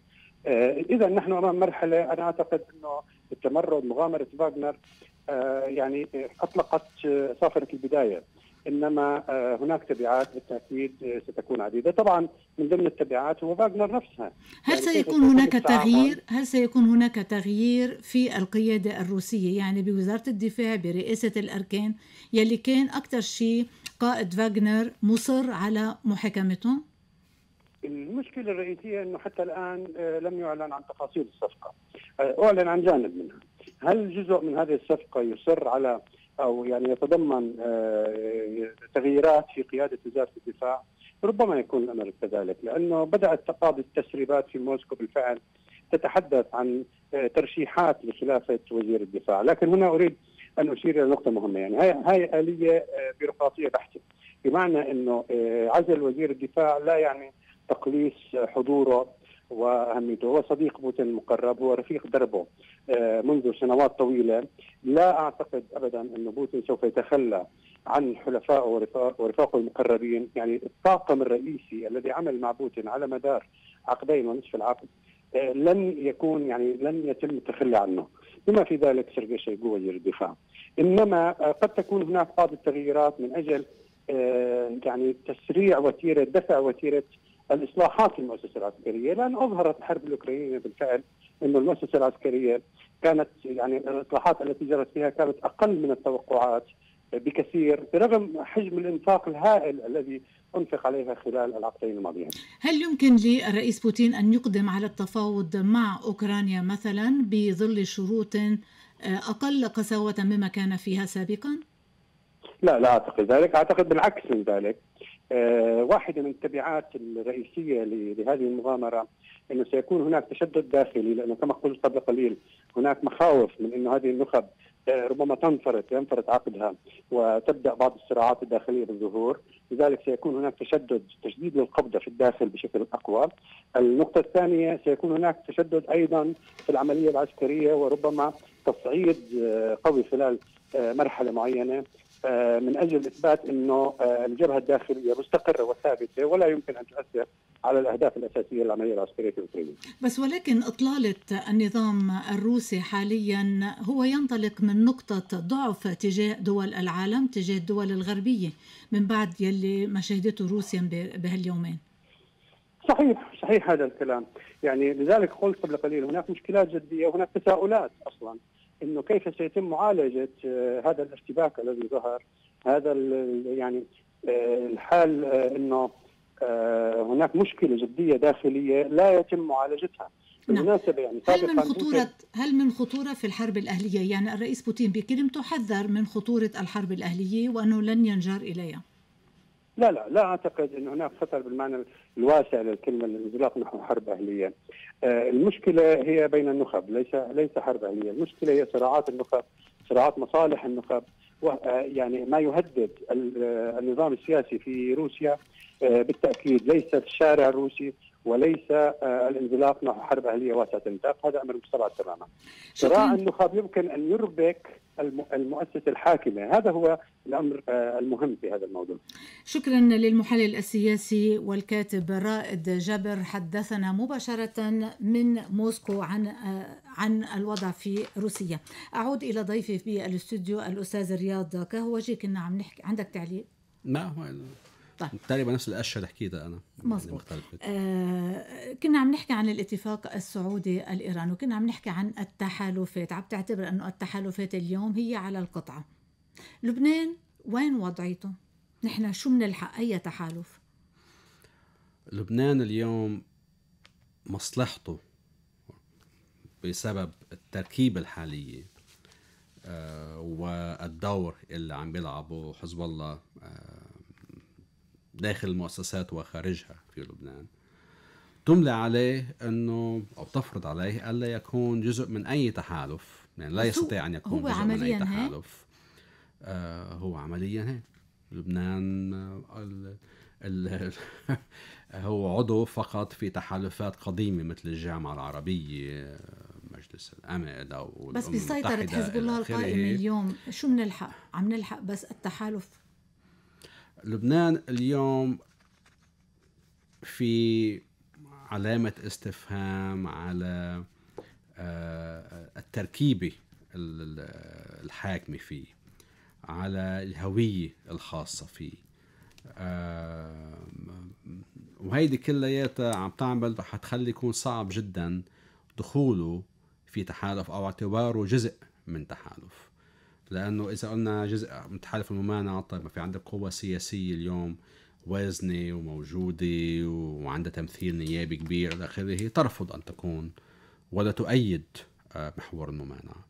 آه، اذا نحن امام مرحله انا اعتقد انه التمرد مغامره فاغنر يعني اطلقت صافره البدايه انما آه، هناك تبعات بالتاكيد آه، ستكون عديده، طبعا من ضمن التبعات هو فاغنر نفسها. هل يعني سيكون هناك تغيير؟ هل سيكون هناك تغيير في القياده الروسيه؟ يعني بوزاره الدفاع برئاسه الاركان يلي كان اكثر شيء قائد فاغنر مصر على محاكمتهم؟ المشكلة الرئيسية أنه حتى الآن آه، لم يعلن عن تفاصيل الصفقة أعلن عن جانب منها هل جزء من هذه الصفقة يصر على او يعني يتضمن آه، تغييرات في قياده وزاره الدفاع ربما يكون الامر كذلك لانه بدات تقاضي التسريبات في موسكو بالفعل تتحدث عن آه، ترشيحات لخلافه وزير الدفاع، لكن هنا اريد ان اشير الى نقطه مهمه يعني هاي هاي اليه آه، بيروقراطيه بحته بمعنى انه عزل وزير الدفاع لا يعني تقليص حضوره واهميته هو صديق بوتين المقرب هو رفيق دربه آه، منذ سنوات طويله لا اعتقد ابدا ان بوتين سوف يتخلى عن حلفائه ورفاقه المقربين يعني الطاقم الرئيسي الذي عمل مع بوتين على مدار عقدين ونصف العقد آه، لن يكون يعني لن يتم التخلي عنه بما في ذلك سيرجي شيغو وزير الدفاع انما آه، قد تكون هناك بعض التغييرات من اجل يعني تسريع وتيره دفع وتيره الاصلاحات في المؤسسه العسكريه لان اظهرت الحرب الاوكرانيه بالفعل انه المؤسسه العسكريه كانت يعني الاصلاحات التي جرت فيها كانت اقل من التوقعات بكثير برغم حجم الانفاق الهائل الذي انفق عليها خلال العقدين الماضيين. هل يمكن للرئيس بوتين ان يقدم على التفاوض مع اوكرانيا مثلا بظل شروط اقل قساوه مما كان فيها سابقا؟ لا لا اعتقد ذلك، اعتقد بالعكس من ذلك. آه، واحدة من التبعات الرئيسية لهذه المغامرة أنه سيكون هناك تشدد داخلي لأنه كما قلت قبل قليل هناك مخاوف من أنه هذه النخب آه، ربما تنفرط ينفرط عقدها وتبدا بعض الصراعات الداخليه بالظهور، لذلك سيكون هناك تشدد تشديد للقبضه في الداخل بشكل اقوى. النقطه الثانيه سيكون هناك تشدد ايضا في العمليه العسكريه وربما تصعيد آه، قوي خلال مرحله معينه آه، من اجل اثبات انه آه، الجبهه الداخليه مستقره وثابته ولا يمكن ان تؤثر على الاهداف الاساسيه للعمليه العسكريه في اوكرانيا. بس ولكن اطلاله النظام الروسي حاليا هو ينطلق من نقطه ضعف تجاه دول العالم، تجاه الدول الغربيه من بعد يلي ما شهدته روسيا بهاليومين. صحيح صحيح هذا الكلام، يعني لذلك قلت قبل قليل هناك مشكلات جديه وهناك تساؤلات اصلا انه كيف سيتم معالجه آه، هذا الارتباك الذي ظهر هذا يعني آه، الحال آه، انه هناك مشكله جديه داخليه لا يتم معالجتها نعم. بالمناسبة يعني هل من خطورة هل من خطورة في الحرب الأهلية؟ يعني الرئيس بوتين بكلمته حذر من خطورة الحرب الأهلية وأنه لن ينجر إليها. لا لا لا اعتقد ان هناك خطر بالمعنى الواسع للكلمه الانزلاق نحو حرب اهليه. آه، المشكله هي بين النخب ليس ليس حرب اهليه، المشكله هي صراعات النخب، صراعات مصالح النخب آه، يعني ما يهدد آه، النظام السياسي في روسيا بالتاكيد ليس الشارع الروسي وليس آه، الانزلاق نحو حرب اهليه واسعه النطاق، هذا امر مستبعد تماما. صراع النخب يمكن ان يربك المؤسسه الحاكمه، هذا هو الامر آه، المهم في هذا الموضوع. شكرا للمحلل السياسي والكاتب رائد جابر حدثنا مباشره من موسكو عن آه، عن الوضع في روسيا. اعود الى ضيفي في الاستوديو الاستاذ رياض كهوجي كنا عم نحكي عندك تعليق؟ لا طيب. تقريبا نفس الاشياء اللي حكيتها انا يعني مظبوط آه كنا عم نحكي عن الاتفاق السعودي الايراني وكنا عم نحكي عن التحالفات عم تعتبر انه التحالفات اليوم هي على القطعه لبنان وين وضعيته نحن شو بنلحق اي تحالف لبنان اليوم مصلحته بسبب التركيبة الحالية آه والدور اللي عم بيلعبه حزب الله آه داخل المؤسسات وخارجها في لبنان تملى عليه انه او تفرض عليه الا يكون جزء من اي تحالف يعني لا يستطيع ان يكون هو جزء من اي تحالف آه هو عمليا هيك لبنان ال ال هو عضو فقط في تحالفات قديمه مثل الجامعه العربيه مجلس الامن او بس بسيطره حزب الله القائم اليوم شو بنلحق؟ عم نلحق بس التحالف لبنان اليوم في علامة استفهام على آه، التركيبة الحاكمة فيه على الهوية الخاصة فيه آه، وهيدي كلياتها عم تعمل رح تخلي يكون صعب جدا دخوله في تحالف أو اعتباره جزء من تحالف لانه اذا قلنا جزء متحالف الممانعه طيب ما في عندك قوه سياسيه اليوم وزنه وموجوده وعندها تمثيل نيابي كبير الى اخره ترفض ان تكون ولا تؤيد آه، محور الممانعه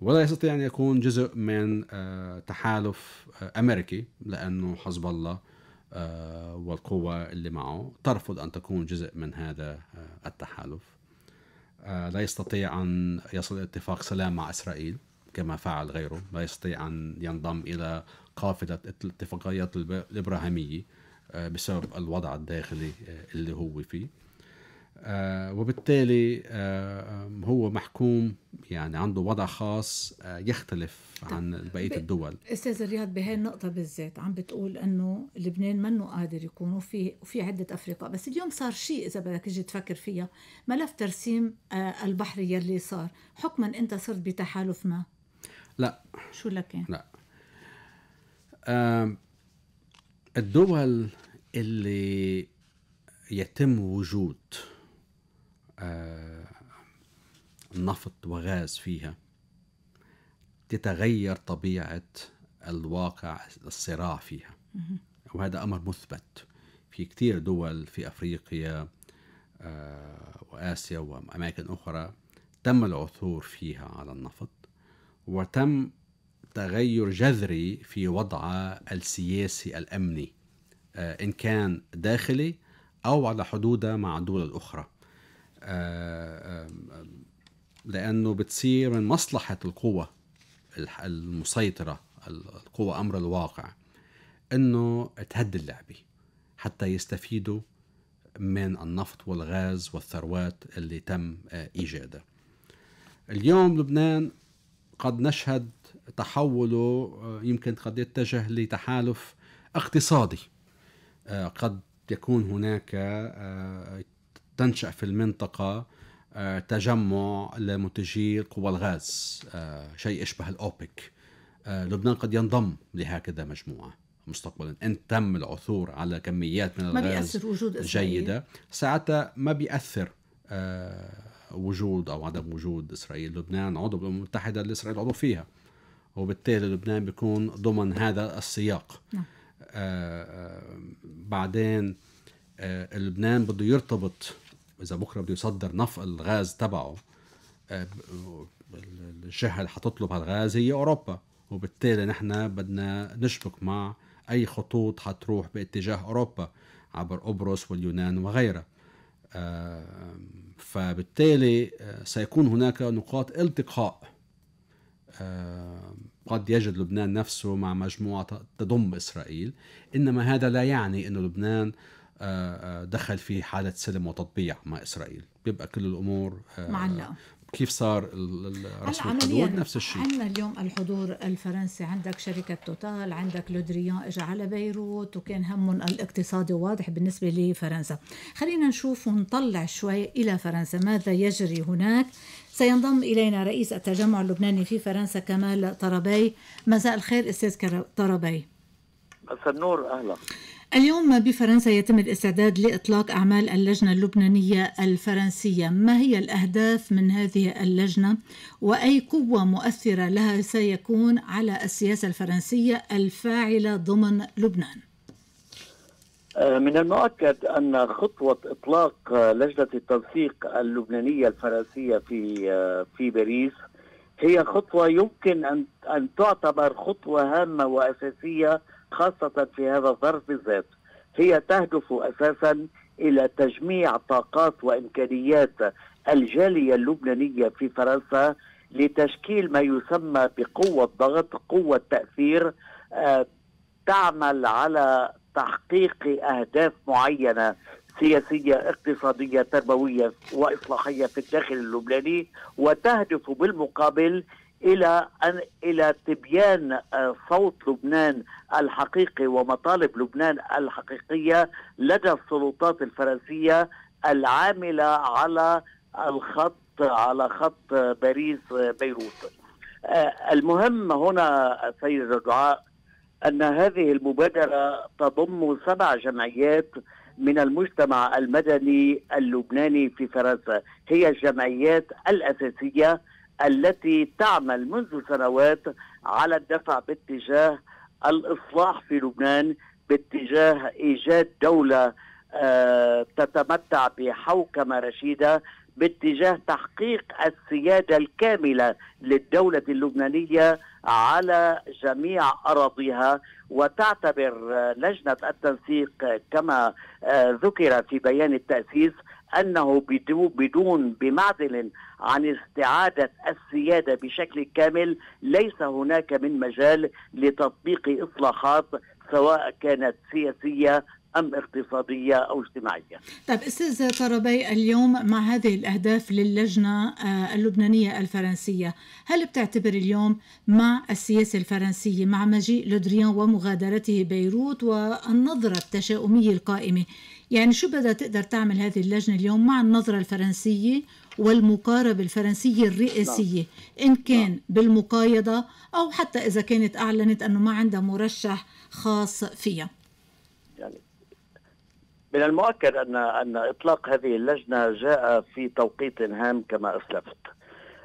ولا يستطيع ان يكون جزء من آه، تحالف آه، امريكي لانه حزب الله والقوة اللي معه ترفض أن تكون جزء من هذا التحالف لا يستطيع أن يصل اتفاق سلام مع إسرائيل كما فعل غيره لا يستطيع أن ينضم إلى قافلة الاتفاقيات الإبراهيمية آه، بسبب الوضع الداخلي آه، اللي هو فيه آه، وبالتالي هو محكوم يعني عنده وضع خاص يختلف طيب، عن بقية الدول استاذ الرياض بهي النقطة بالذات عم بتقول انه لبنان منه قادر يكون وفي وفي عدة افرقاء بس اليوم صار شيء اذا بدك تجي تفكر فيها ملف ترسيم البحر يلي صار حكما انت صرت بتحالف ما لا شو لك إيه؟ لا الدول اللي يتم وجود نفط وغاز فيها تتغير طبيعة الواقع الصراع فيها وهذا أمر مثبت في كثير دول في أفريقيا آه، وآسيا وأماكن أخرى تم العثور فيها على النفط وتم تغير جذري في وضع السياسي الأمني آه، إن كان داخلي أو على حدوده مع الدول الأخرى آه، لأنه بتصير من مصلحة القوى المسيطرة القوى أمر الواقع أنه تهدي اللعبة حتى يستفيدوا من النفط والغاز والثروات اللي تم آه، إيجادها اليوم لبنان قد نشهد تحوله آه، يمكن قد يتجه لتحالف اقتصادي آه، قد يكون هناك آه، تنشأ في المنطقة تجمع لمنتجي قوى الغاز شيء يشبه الأوبك لبنان قد ينضم لهكذا مجموعة مستقبلا ان تم العثور على كميات من الغاز ما بيأثر وجود جيده ساعتها ما بيأثر وجود او عدم وجود اسرائيل لبنان عضو بالامم المتحده اللي اسرائيل عضو فيها وبالتالي لبنان بيكون ضمن هذا السياق نعم. آه،, آه بعدين آه لبنان بده يرتبط اذا بكره بده يصدر نفق الغاز تبعه آه، الجهه اللي حتطلب هالغاز هي اوروبا وبالتالي نحن بدنا نشبك مع اي خطوط حتروح باتجاه اوروبا عبر قبرص واليونان وغيرها آه فبالتالي آه، سيكون هناك نقاط التقاء آه، قد يجد لبنان نفسه مع مجموعة تضم إسرائيل إنما هذا لا يعني أن لبنان آه، دخل في حالة سلم وتطبيع مع إسرائيل بيبقى كل الأمور معلقة كيف صار رسم القيود نفس الشيء عندنا اليوم الحضور الفرنسي عندك شركة توتال عندك لودريان اجى على بيروت وكان هم الاقتصادي واضح بالنسبة لفرنسا خلينا نشوف ونطلع شوي إلى فرنسا ماذا يجري هناك سينضم إلينا رئيس التجمع اللبناني في فرنسا كمال طربي مساء الخير أستاذ طربي مساء النور أهلا اليوم بفرنسا يتم الاستعداد لإطلاق أعمال اللجنة اللبنانية الفرنسية ما هي الأهداف من هذه اللجنة وأي قوة مؤثرة لها سيكون على السياسة الفرنسية الفاعلة ضمن لبنان آه، من المؤكد أن خطوة إطلاق لجنة التنسيق اللبنانية الفرنسية في آه، في باريس هي خطوة يمكن أن أن تعتبر خطوة هامة وأساسية خاصة في هذا الظرف بالذات هي تهدف أساسا إلى تجميع طاقات وإمكانيات الجالية اللبنانية في فرنسا لتشكيل ما يسمى بقوة ضغط قوة تأثير آه، تعمل على تحقيق أهداف معينة سياسية اقتصادية تربوية وإصلاحية في الداخل اللبناني وتهدف بالمقابل الى أن الى تبيان آه، صوت لبنان الحقيقي ومطالب لبنان الحقيقيه لدى السلطات الفرنسيه العامله على الخط على خط باريس آه، بيروت. آه، المهم هنا سيد الدعاء ان هذه المبادره تضم سبع جمعيات من المجتمع المدني اللبناني في فرنسا، هي الجمعيات الاساسيه التي تعمل منذ سنوات على الدفع باتجاه الاصلاح في لبنان باتجاه ايجاد دوله آه، تتمتع بحوكمه رشيده باتجاه تحقيق السياده الكامله للدوله اللبنانيه على جميع اراضيها وتعتبر لجنه التنسيق كما آه، ذكر في بيان التاسيس أنه بدون بمعزل عن استعادة السيادة بشكل كامل ليس هناك من مجال لتطبيق إصلاحات سواء كانت سياسية أم اقتصادية أو اجتماعية طيب أستاذ طربي اليوم مع هذه الأهداف للجنة آه، اللبنانية الفرنسية هل بتعتبر اليوم مع السياسة الفرنسية مع مجيء لودريان ومغادرته بيروت والنظرة التشاؤمية القائمة يعني شو بدها تقدر تعمل هذه اللجنة اليوم مع النظرة الفرنسية والمقاربة الفرنسية الرئاسية نعم. إن كان نعم. بالمقايضة أو حتى إذا كانت أعلنت أنه ما عندها مرشح خاص فيها يعني من المؤكد أن أن إطلاق هذه اللجنة جاء في توقيت هام كما أسلفت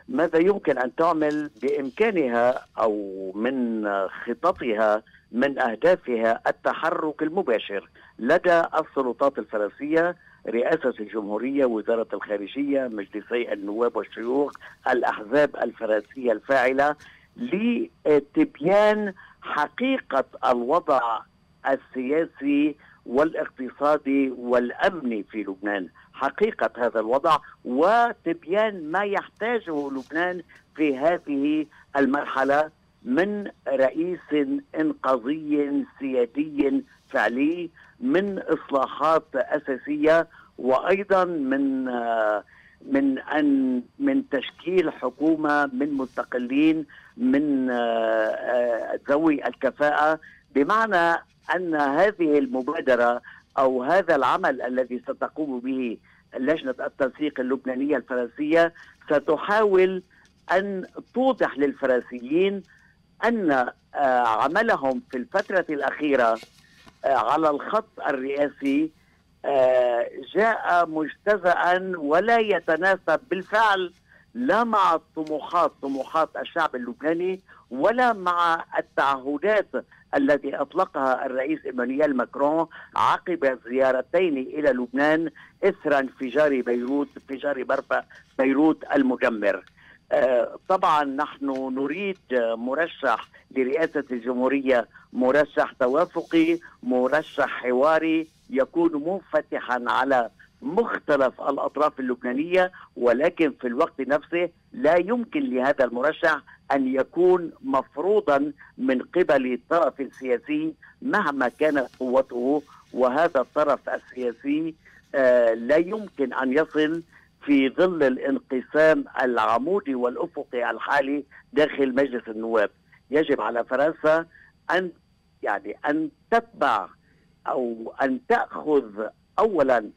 ماذا يمكن أن تعمل بإمكانها أو من خططها من اهدافها التحرك المباشر لدى السلطات الفرنسيه رئاسه الجمهوريه وزاره الخارجيه مجلسي النواب والشيوخ الاحزاب الفرنسيه الفاعله لتبيان حقيقه الوضع السياسي والاقتصادي والامني في لبنان، حقيقه هذا الوضع وتبيان ما يحتاجه لبنان في هذه المرحله من رئيس انقاذي سيادي فعلي من اصلاحات اساسيه وايضا من آه، من ان من تشكيل حكومه من مستقلين من آه، آه، ذوي الكفاءه بمعنى ان هذه المبادره او هذا العمل الذي ستقوم به لجنه التنسيق اللبنانيه الفرنسيه ستحاول ان توضح للفرنسيين ان آه، عملهم في الفتره الاخيره آه، على الخط الرئاسي آه، جاء مجتزأ ولا يتناسب بالفعل لا مع الطموحات طموحات الشعب اللبناني ولا مع التعهدات التي اطلقها الرئيس ايمانويل ماكرون عقب زيارتين الى لبنان اثر انفجار بيروت انفجار برفا بيروت المدمر. طبعا نحن نريد مرشح لرئاسة الجمهورية مرشح توافقي مرشح حواري يكون منفتحا على مختلف الأطراف اللبنانية ولكن في الوقت نفسه لا يمكن لهذا المرشح أن يكون مفروضا من قبل الطرف السياسي مهما كانت قوته وهذا الطرف السياسي آه، لا يمكن أن يصل في ظل الانقسام العمودي والافقي الحالي داخل مجلس النواب يجب على فرنسا ان يعني ان تتبع او ان تاخذ اولا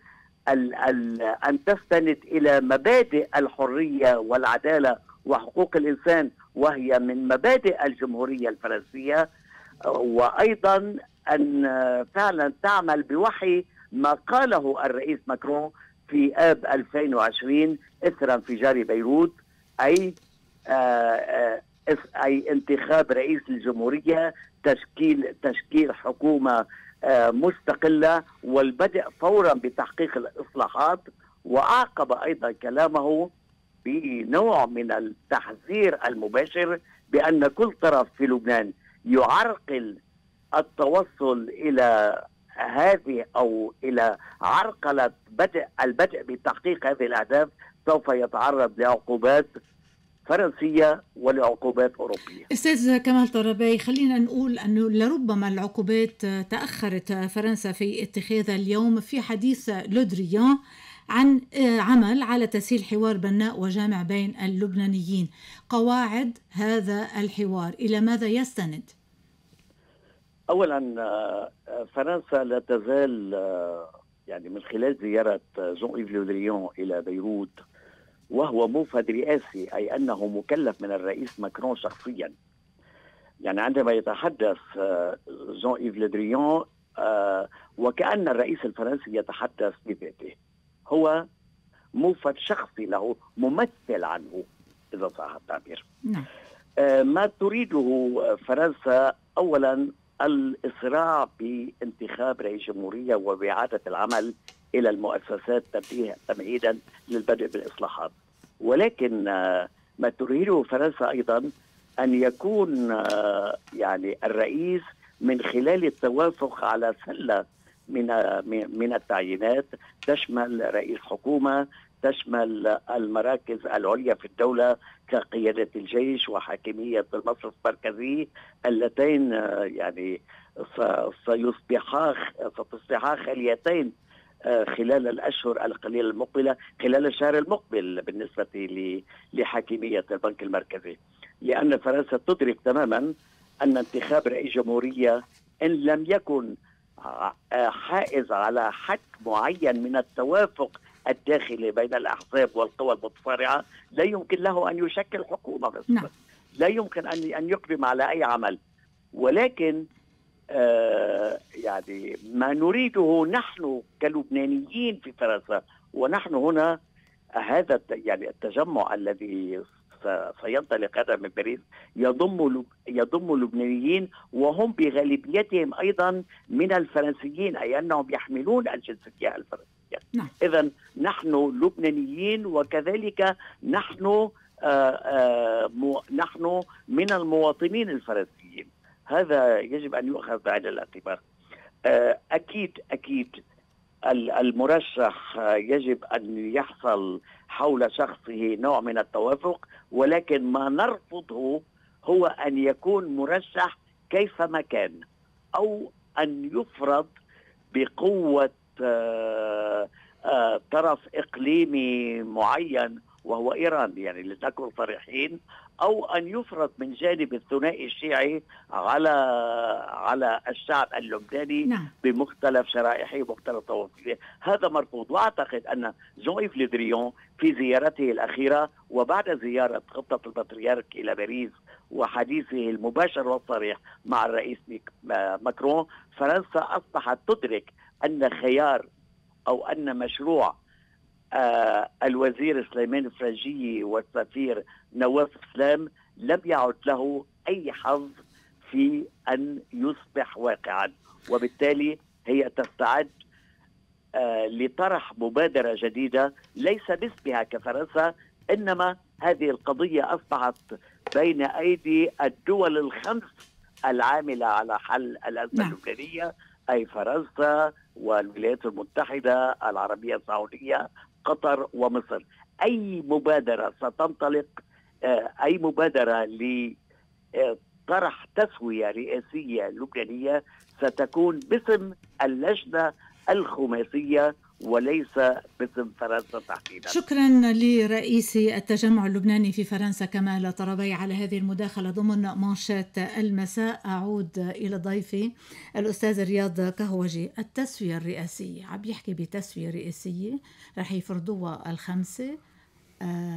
الـ الـ ان تستند الى مبادئ الحريه والعداله وحقوق الانسان وهي من مبادئ الجمهوريه الفرنسيه وايضا ان فعلا تعمل بوحي ما قاله الرئيس ماكرون في آب 2020 إثر انفجار بيروت أي آه، آه، أي انتخاب رئيس الجمهورية تشكيل تشكيل حكومة آه، مستقلة والبدء فورا بتحقيق الإصلاحات وأعقب أيضا كلامه بنوع من التحذير المباشر بأن كل طرف في لبنان يعرقل التوصل إلى هذه او الى عرقله بدء البدء بتحقيق هذه الاهداف سوف يتعرض لعقوبات فرنسية ولعقوبات أوروبية أستاذ كمال طرباي خلينا نقول أنه لربما العقوبات تأخرت فرنسا في اتخاذها اليوم في حديث لودريان عن آه، عمل على تسهيل حوار بناء وجامع بين اللبنانيين قواعد هذا الحوار إلى ماذا يستند؟ اولا آه، فرنسا لا تزال آه، يعني من خلال زياره آه، جون ايف لودريون الى بيروت وهو موفد رئاسي اي انه مكلف من الرئيس ماكرون شخصيا يعني عندما يتحدث جون ايف لودريون وكان الرئيس الفرنسي يتحدث بذاته هو موفد شخصي له ممثل عنه اذا صح التعبير نعم. ما تريده فرنسا اولا الإسراع بانتخاب رئيس جمهورية وباعاده العمل إلى المؤسسات تمهيدا للبدء بالإصلاحات ولكن آه، ما تريده فرنسا أيضا أن يكون آه، يعني الرئيس من خلال التوافق على سلة من آه، من التعيينات تشمل رئيس حكومة تشمل المراكز العليا في الدولة كقيادة الجيش وحاكمية المصرف المركزي اللتين آه، يعني سيصبحا ستصبحا خليتين آه، خلال الاشهر القليله المقبله خلال الشهر المقبل بالنسبه لحاكميه البنك المركزي لان فرنسا تدرك تماما ان انتخاب رئيس جمهوريه ان لم يكن آه، حائز على حد معين من التوافق الداخلي بين الأحزاب والقوى المتصارعة لا يمكن له أن يشكل حكومة مصر نعم. لا يمكن أن أن يقدم على أي عمل ولكن آه يعني ما نريده نحن كلبنانيين في فرنسا ونحن هنا هذا يعني التجمع الذي سينطلق هذا من باريس يضم يضم لبنانيين وهم بغالبيتهم ايضا من الفرنسيين اي انهم يحملون الجنسيه الفرنسيه العربية نعم. إذا نحن لبنانيين وكذلك نحن آآ آه، آآ آه، مو نحن من المواطنين الفرنسيين هذا يجب أن يؤخذ بعين الاعتبار آه، أكيد أكيد المرشح يجب أن يحصل حول شخصه نوع من التوافق ولكن ما نرفضه هو أن يكون مرشح كيفما كان أو أن يفرض بقوة آه، آه، طرف اقليمي معين وهو ايران يعني لنكن صريحين او ان يفرض من جانب الثنائي الشيعي على على الشعب اللبناني نعم. بمختلف شرائحه ومختلف طوائفه هذا مرفوض واعتقد ان جون لدريون في زيارته الاخيره وبعد زياره خطه البطريرك الى باريس وحديثه المباشر والصريح مع الرئيس آه، ماكرون فرنسا اصبحت تدرك ان خيار او ان مشروع آه الوزير سليمان الفرنجي والسفير نواف سلام لم يعد له اي حظ في ان يصبح واقعا وبالتالي هي تستعد آه، لطرح مبادره جديده ليس باسمها كفرنسا انما هذه القضيه اصبحت بين ايدي الدول الخمس العامله على حل الازمه نعم. الأوكرانية اي فرنسا والولايات المتحدة العربية السعودية قطر ومصر أي مبادرة ستنطلق آه، أي مبادرة لطرح تسوية رئاسية لبنانية ستكون باسم اللجنة الخماسية وليس باسم فرنسا تحديدا شكرا لرئيس التجمع اللبناني في فرنسا كمال طربي على هذه المداخلة ضمن مانشات المساء أعود إلى ضيفي الأستاذ رياض كهوجي التسوية الرئاسية عم يحكي بتسوية رئاسية رح يفرضوها الخمسة آه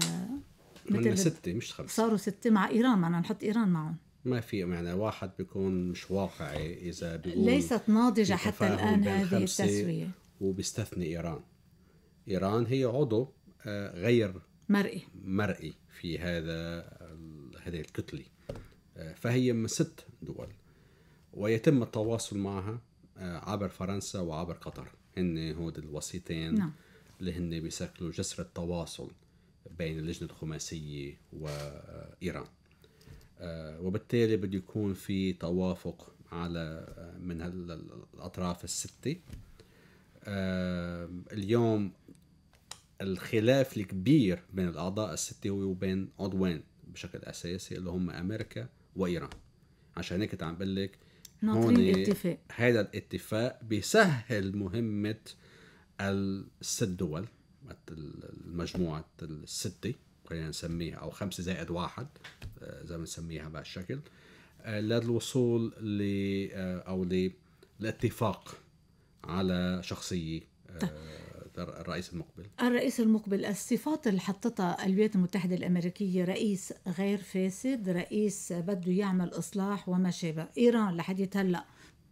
من ستة مش خمسة صاروا ستة مع إيران معنا نحط إيران معهم ما في معنى واحد بيكون مش واقعي اذا بيقول ليست ناضجه حتى الان هذه التسويه وبيستثني إيران إيران هي عضو آه، غير مرئي مرئي في هذا هذه الكتلة آه، فهي من ست دول ويتم التواصل معها آه، عبر فرنسا وعبر قطر هن هود الوسيطين نعم. اللي هن بيشكلوا جسر التواصل بين اللجنة الخماسية وإيران وبالتالي بده يكون في توافق على من الأطراف الستة اليوم الخلاف الكبير بين الاعضاء السته وبين عضوين بشكل اساسي اللي هم امريكا وايران عشان هيك عم بقول لك هون هذا الاتفاق بيسهل مهمه الست دول المجموعه السته خلينا نسميها او خمسه زائد واحد زي آه، ما نسميها بهالشكل آه، للوصول ل آه، او للاتفاق على شخصيه آه، الرئيس المقبل الرئيس المقبل الصفات اللي حطتها الولايات المتحدة الأمريكية رئيس غير فاسد رئيس بده يعمل إصلاح وما شابه إيران لحديت هلأ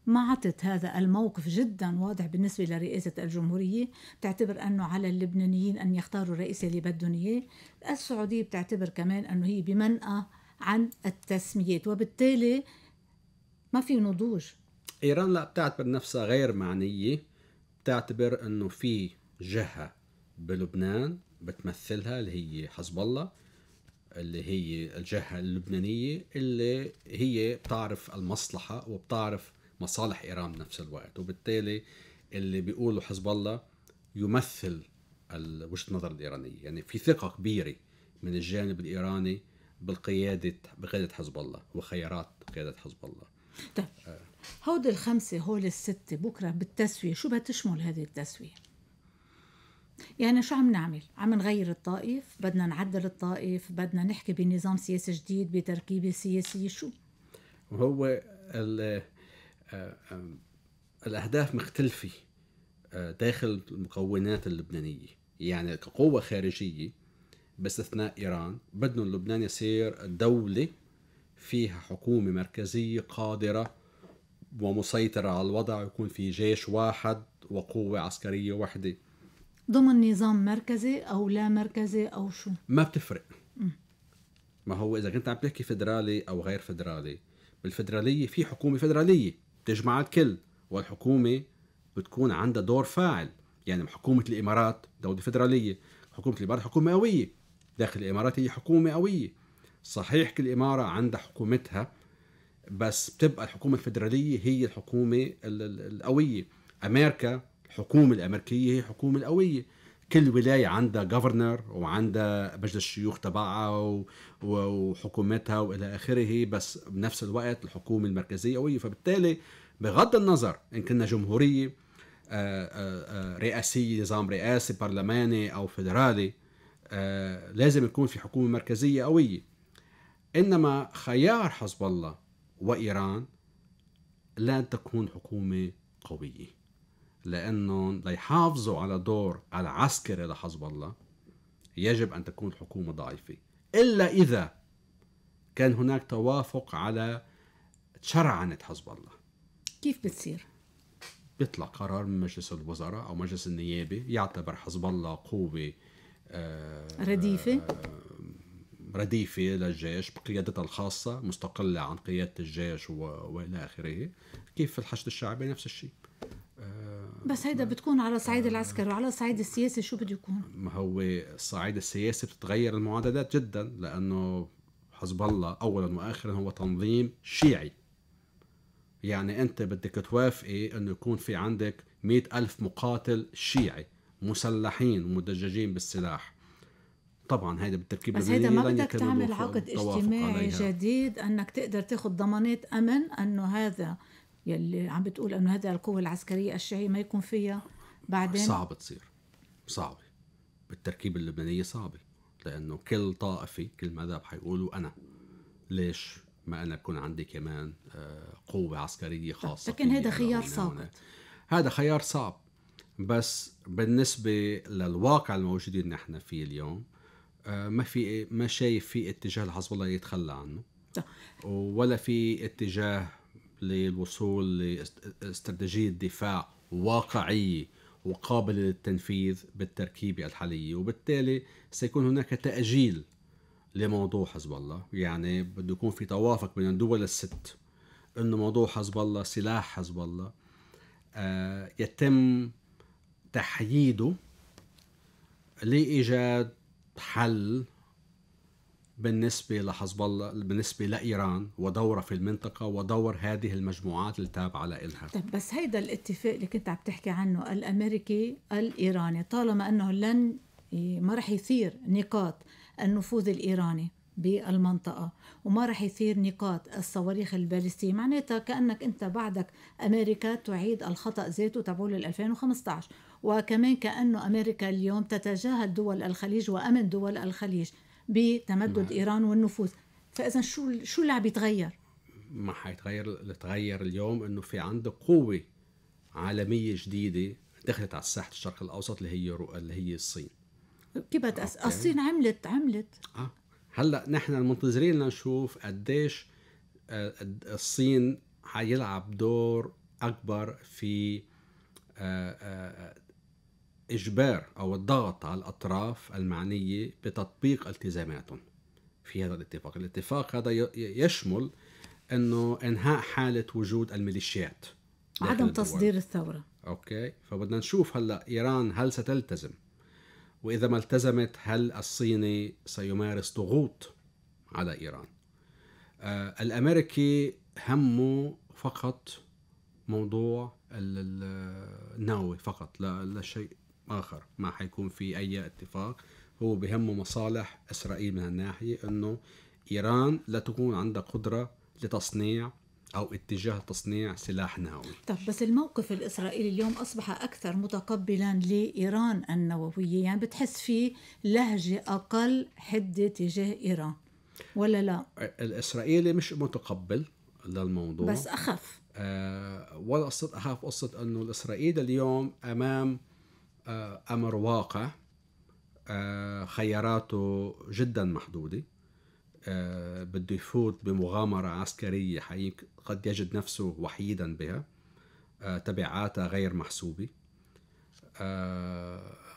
ما عطت هذا الموقف جدا واضح بالنسبة لرئاسة الجمهورية بتعتبر أنه على اللبنانيين أن يختاروا الرئيس اللي بدهم إياه السعودية بتعتبر كمان أنه هي بمنأى عن التسميات وبالتالي ما في نضوج ايران لا بتعتبر نفسها غير معنيه بتعتبر انه في جهه بلبنان بتمثلها اللي هي حزب الله اللي هي الجهه اللبنانيه اللي هي بتعرف المصلحه وبتعرف مصالح ايران بنفس الوقت وبالتالي اللي بيقولوا حزب الله يمثل وجهه النظر الايرانيه يعني في ثقه كبيره من الجانب الايراني بالقياده بقياده حزب الله وخيارات قياده حزب الله طيب آه. هود الخمسة هول الستة بكرة بالتسوية شو بتشمل هذه التسوية؟ يعني شو عم نعمل؟ عم نغير الطائف، بدنا نعدل الطائف، بدنا نحكي بنظام سياسي جديد، بتركيبة سياسية شو؟ هو آه، الأهداف مختلفة آه، داخل المكونات اللبنانية يعني كقوة خارجية باستثناء إيران بدنا لبنان يصير دولة فيها حكومة مركزية قادرة ومسيطرة على الوضع يكون في جيش واحد وقوة عسكرية واحدة ضمن نظام مركزي أو لا مركزي أو شو؟ ما بتفرق ما هو إذا كنت عم تحكي فدرالي أو غير فدرالي بالفدرالية في حكومة فدرالية بتجمع الكل والحكومة بتكون عندها دور فاعل يعني حكومة الإمارات دولة فدرالية حكومة الإمارات حكومة قوية داخل الإمارات هي حكومة قوية صحيح كل إمارة عندها حكومتها بس بتبقى الحكومة الفدرالية هي الحكومة القوية أمريكا الحكومة الأمريكية هي الحكومة القوية كل ولاية عندها جفرنر وعندها مجلس الشيوخ تبعها وحكومتها وإلى آخره بس بنفس الوقت الحكومة المركزية قوية فبالتالي بغض النظر إن كنا جمهورية آه، آه، آه، رئاسية نظام رئاسي برلماني أو فدرالي لازم يكون في حكومة مركزية قوية إنما خيار حزب الله وإيران لن تكون حكومة قوية لأنهم ليحافظوا على دور العسكري لحزب الله يجب أن تكون حكومة ضعيفة إلا إذا كان هناك توافق على شرعنة حزب الله كيف بتصير؟ بيطلع قرار من مجلس الوزراء أو مجلس النيابة يعتبر حزب الله قوة آه رديفة آه رديفة للجيش بقيادتها الخاصة مستقلة عن قيادة الجيش وإلى آخره كيف الحشد الشعبي نفس الشيء آه، بس هيدا بتكون على الصعيد العسكري وعلى الصعيد السياسي شو بده يكون؟ ما هو الصعيد السياسي بتتغير المعادلات جدا لانه حزب الله اولا واخرا هو تنظيم شيعي يعني انت بدك توافقي انه يكون في عندك مئة ألف مقاتل شيعي مسلحين ومدججين بالسلاح طبعا هيدا بالتركيبه بس هيدا ما بدك تعمل عقد اجتماعي جديد انك تقدر تاخذ ضمانات امن انه هذا يلي عم بتقول انه هذا القوه العسكريه الشيعيه ما يكون فيها بعدين صعب تصير صعبه بالتركيبه اللبنانيه صعبه لانه كل طائفه كل مذهب حيقولوا انا ليش ما انا يكون عندي كمان آه، قوه عسكريه خاصه لكن هذا خيار صعب هذا خيار صعب بس بالنسبه للواقع الموجودين نحن فيه اليوم ما في ما شايف في اتجاه لحزب الله يتخلى عنه آه. ولا في اتجاه للوصول لاستراتيجيه دفاع واقعيه وقابله للتنفيذ بالتركيبه الحاليه وبالتالي سيكون هناك تاجيل لموضوع حزب الله يعني بده يكون في توافق بين الدول الست انه موضوع حزب الله سلاح حزب الله آه، يتم تحييده لايجاد حل بالنسبة لحزب الله بالنسبة لإيران ودورها في المنطقة ودور هذه المجموعات التابعة لها طيب بس هيدا الاتفاق اللي كنت عم تحكي عنه الأمريكي الإيراني طالما أنه لن ما رح يثير نقاط النفوذ الإيراني بالمنطقة وما رح يثير نقاط الصواريخ الباليستية معناتها كأنك أنت بعدك أمريكا تعيد الخطأ ذاته لل 2015 وكمان كأنه أمريكا اليوم تتجاهل دول الخليج وأمن دول الخليج بتمدد إيران والنفوذ فإذا شو شو اللي عم يتغير؟ ما حيتغير اللي تغير اليوم انه في عنده قوه عالميه جديده دخلت على ساحه الشرق الاوسط اللي هي رو... اللي هي الصين كيف أس... الصين عملت عملت اه هلا نحن المنتظرين لنشوف قديش آه، الصين حيلعب دور اكبر في آه، آه، إجبار أو الضغط على الأطراف المعنية بتطبيق التزاماتهم في هذا الاتفاق الاتفاق هذا يشمل أنه إنهاء حالة وجود الميليشيات عدم تصدير الثورة أوكي فبدنا نشوف هلأ إيران هل ستلتزم وإذا ما التزمت هل الصيني سيمارس ضغوط على إيران آه الأمريكي همه فقط موضوع النووي فقط لا, لا شيء آخر ما حيكون في أي اتفاق هو بهمه مصالح إسرائيل من الناحية أنه إيران لا تكون عندها قدرة لتصنيع أو اتجاه تصنيع سلاح نووي طب بس الموقف الإسرائيلي اليوم أصبح أكثر متقبلا لإيران النووية يعني بتحس في لهجة أقل حدة تجاه إيران ولا لا؟ الإسرائيلي مش متقبل للموضوع بس أخف آه ولا قصة أخاف قصة أنه الإسرائيلي اليوم أمام آه، امر واقع آه، خياراته جدا محدوده آه، بده يفوت بمغامره عسكريه حقيقة قد يجد نفسه وحيدا بها تبعاتها غير محسوبه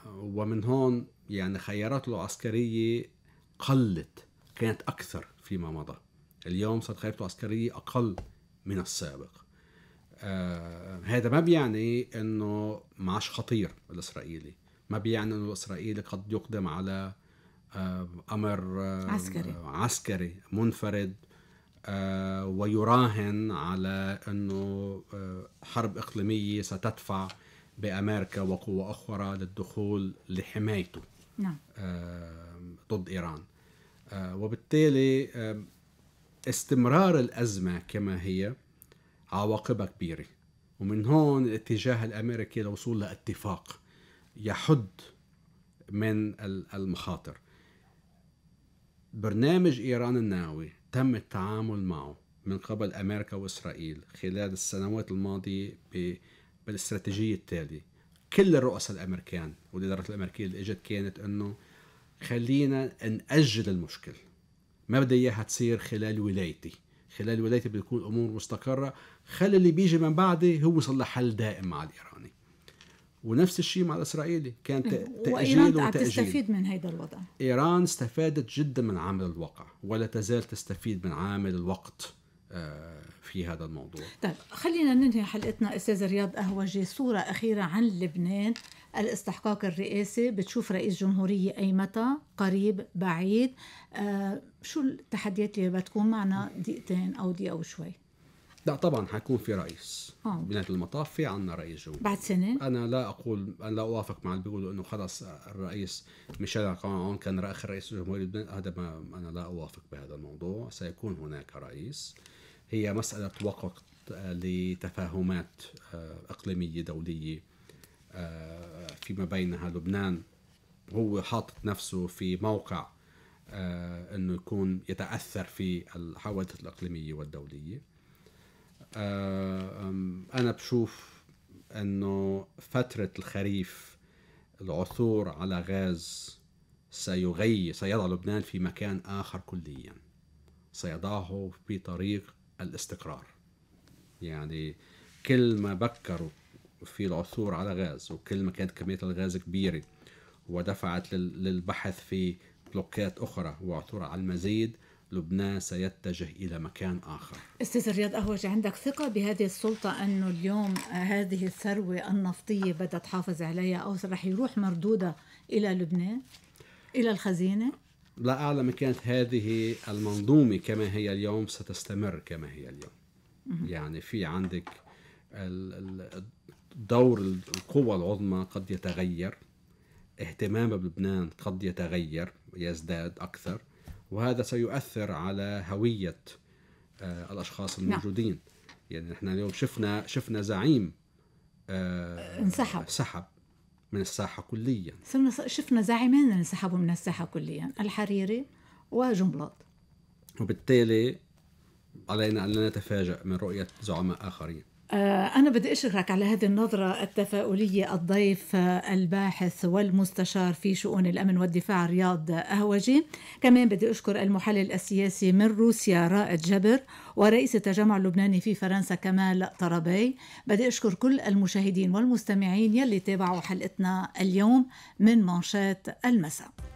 ومن هون يعني خياراته العسكريه قلت كانت اكثر فيما مضى اليوم صارت خياراته العسكريه اقل من السابق آه، هذا ما بيعني انه معاش خطير الاسرائيلي ما بيعني انه الاسرائيلي قد يقدم على آه، امر آه، عسكري عسكري منفرد ويراهن على انه حرب اقليميه ستدفع بامريكا وقوى اخرى للدخول لحمايته نعم. ضد ايران وبالتالي استمرار الازمه كما هي عواقبها كبيرة ومن هون الاتجاه الأمريكي للوصول لاتفاق يحد من المخاطر برنامج إيران النووي تم التعامل معه من قبل أمريكا وإسرائيل خلال السنوات الماضية بالاستراتيجية التالية كل الرؤساء الأمريكان والإدارات الأمريكية اللي إجت كانت أنه خلينا نأجل المشكلة ما بدي إياها تصير خلال ولايتي خلال ولايتي بتكون الأمور مستقرة خلي اللي بيجي من بعدي هو صار حل دائم مع الايراني ونفس الشيء مع الاسرائيلي كان تاجيل وإيران وتاجيل تستفيد من هذا الوضع ايران استفادت جدا من عامل الواقع ولا تزال تستفيد من عامل الوقت آه، في هذا الموضوع طيب خلينا ننهي حلقتنا استاذ رياض قهوجي صوره اخيره عن لبنان الاستحقاق الرئاسي بتشوف رئيس جمهورية أي متى قريب بعيد آه شو التحديات اللي بتكون معنا دقيقتين أو دقيقة وشوي لا طبعا حيكون في رئيس آه. بنهايه المطاف في عنا رئيس جمهوريه بعد سنه انا لا اقول انا لا اوافق مع اللي بيقولوا انه خلص الرئيس ميشيل عون كان اخر رئيس جمهوريه هذا ما انا لا اوافق بهذا الموضوع سيكون هناك رئيس هي مساله وقت آه، لتفاهمات آه، اقليميه دوليه فيما بينها لبنان هو حاطط نفسه في موقع انه يكون يتاثر في الحوادث الاقليميه والدوليه انا بشوف انه فتره الخريف العثور على غاز سيغير سيضع لبنان في مكان اخر كليا سيضعه في طريق الاستقرار يعني كل ما بكروا في العثور على غاز وكل ما كانت كميه الغاز كبيره ودفعت للبحث في بلوكات اخرى وعثور على المزيد لبنان سيتجه إلى مكان آخر أستاذ رياض أهوج عندك ثقة بهذه السلطة أنه اليوم هذه الثروة النفطية بدها تحافظ عليها أو رح يروح مردودة إلى لبنان إلى الخزينة لا أعلم كانت هذه المنظومة كما هي اليوم ستستمر كما هي اليوم يعني في عندك دور القوى العظمى قد يتغير اهتمام بلبنان قد يتغير يزداد أكثر وهذا سيؤثر على هويه آه، الاشخاص نعم. الموجودين نعم. يعني نحن اليوم شفنا شفنا زعيم آه، انسحب سحب من الساحه كليا شفنا زعيمين انسحبوا من الساحه كليا الحريري وجملاط وبالتالي علينا ان لا نتفاجأ من رؤيه زعماء اخرين آه، أنا بدي أشكرك على هذه النظرة التفاؤلية الضيف آه، الباحث والمستشار في شؤون الأمن والدفاع رياض أهوجي كمان بدي أشكر المحلل السياسي من روسيا رائد جبر ورئيس التجمع اللبناني في فرنسا كمال طربي بدي أشكر كل المشاهدين والمستمعين يلي تابعوا حلقتنا اليوم من منشات المساء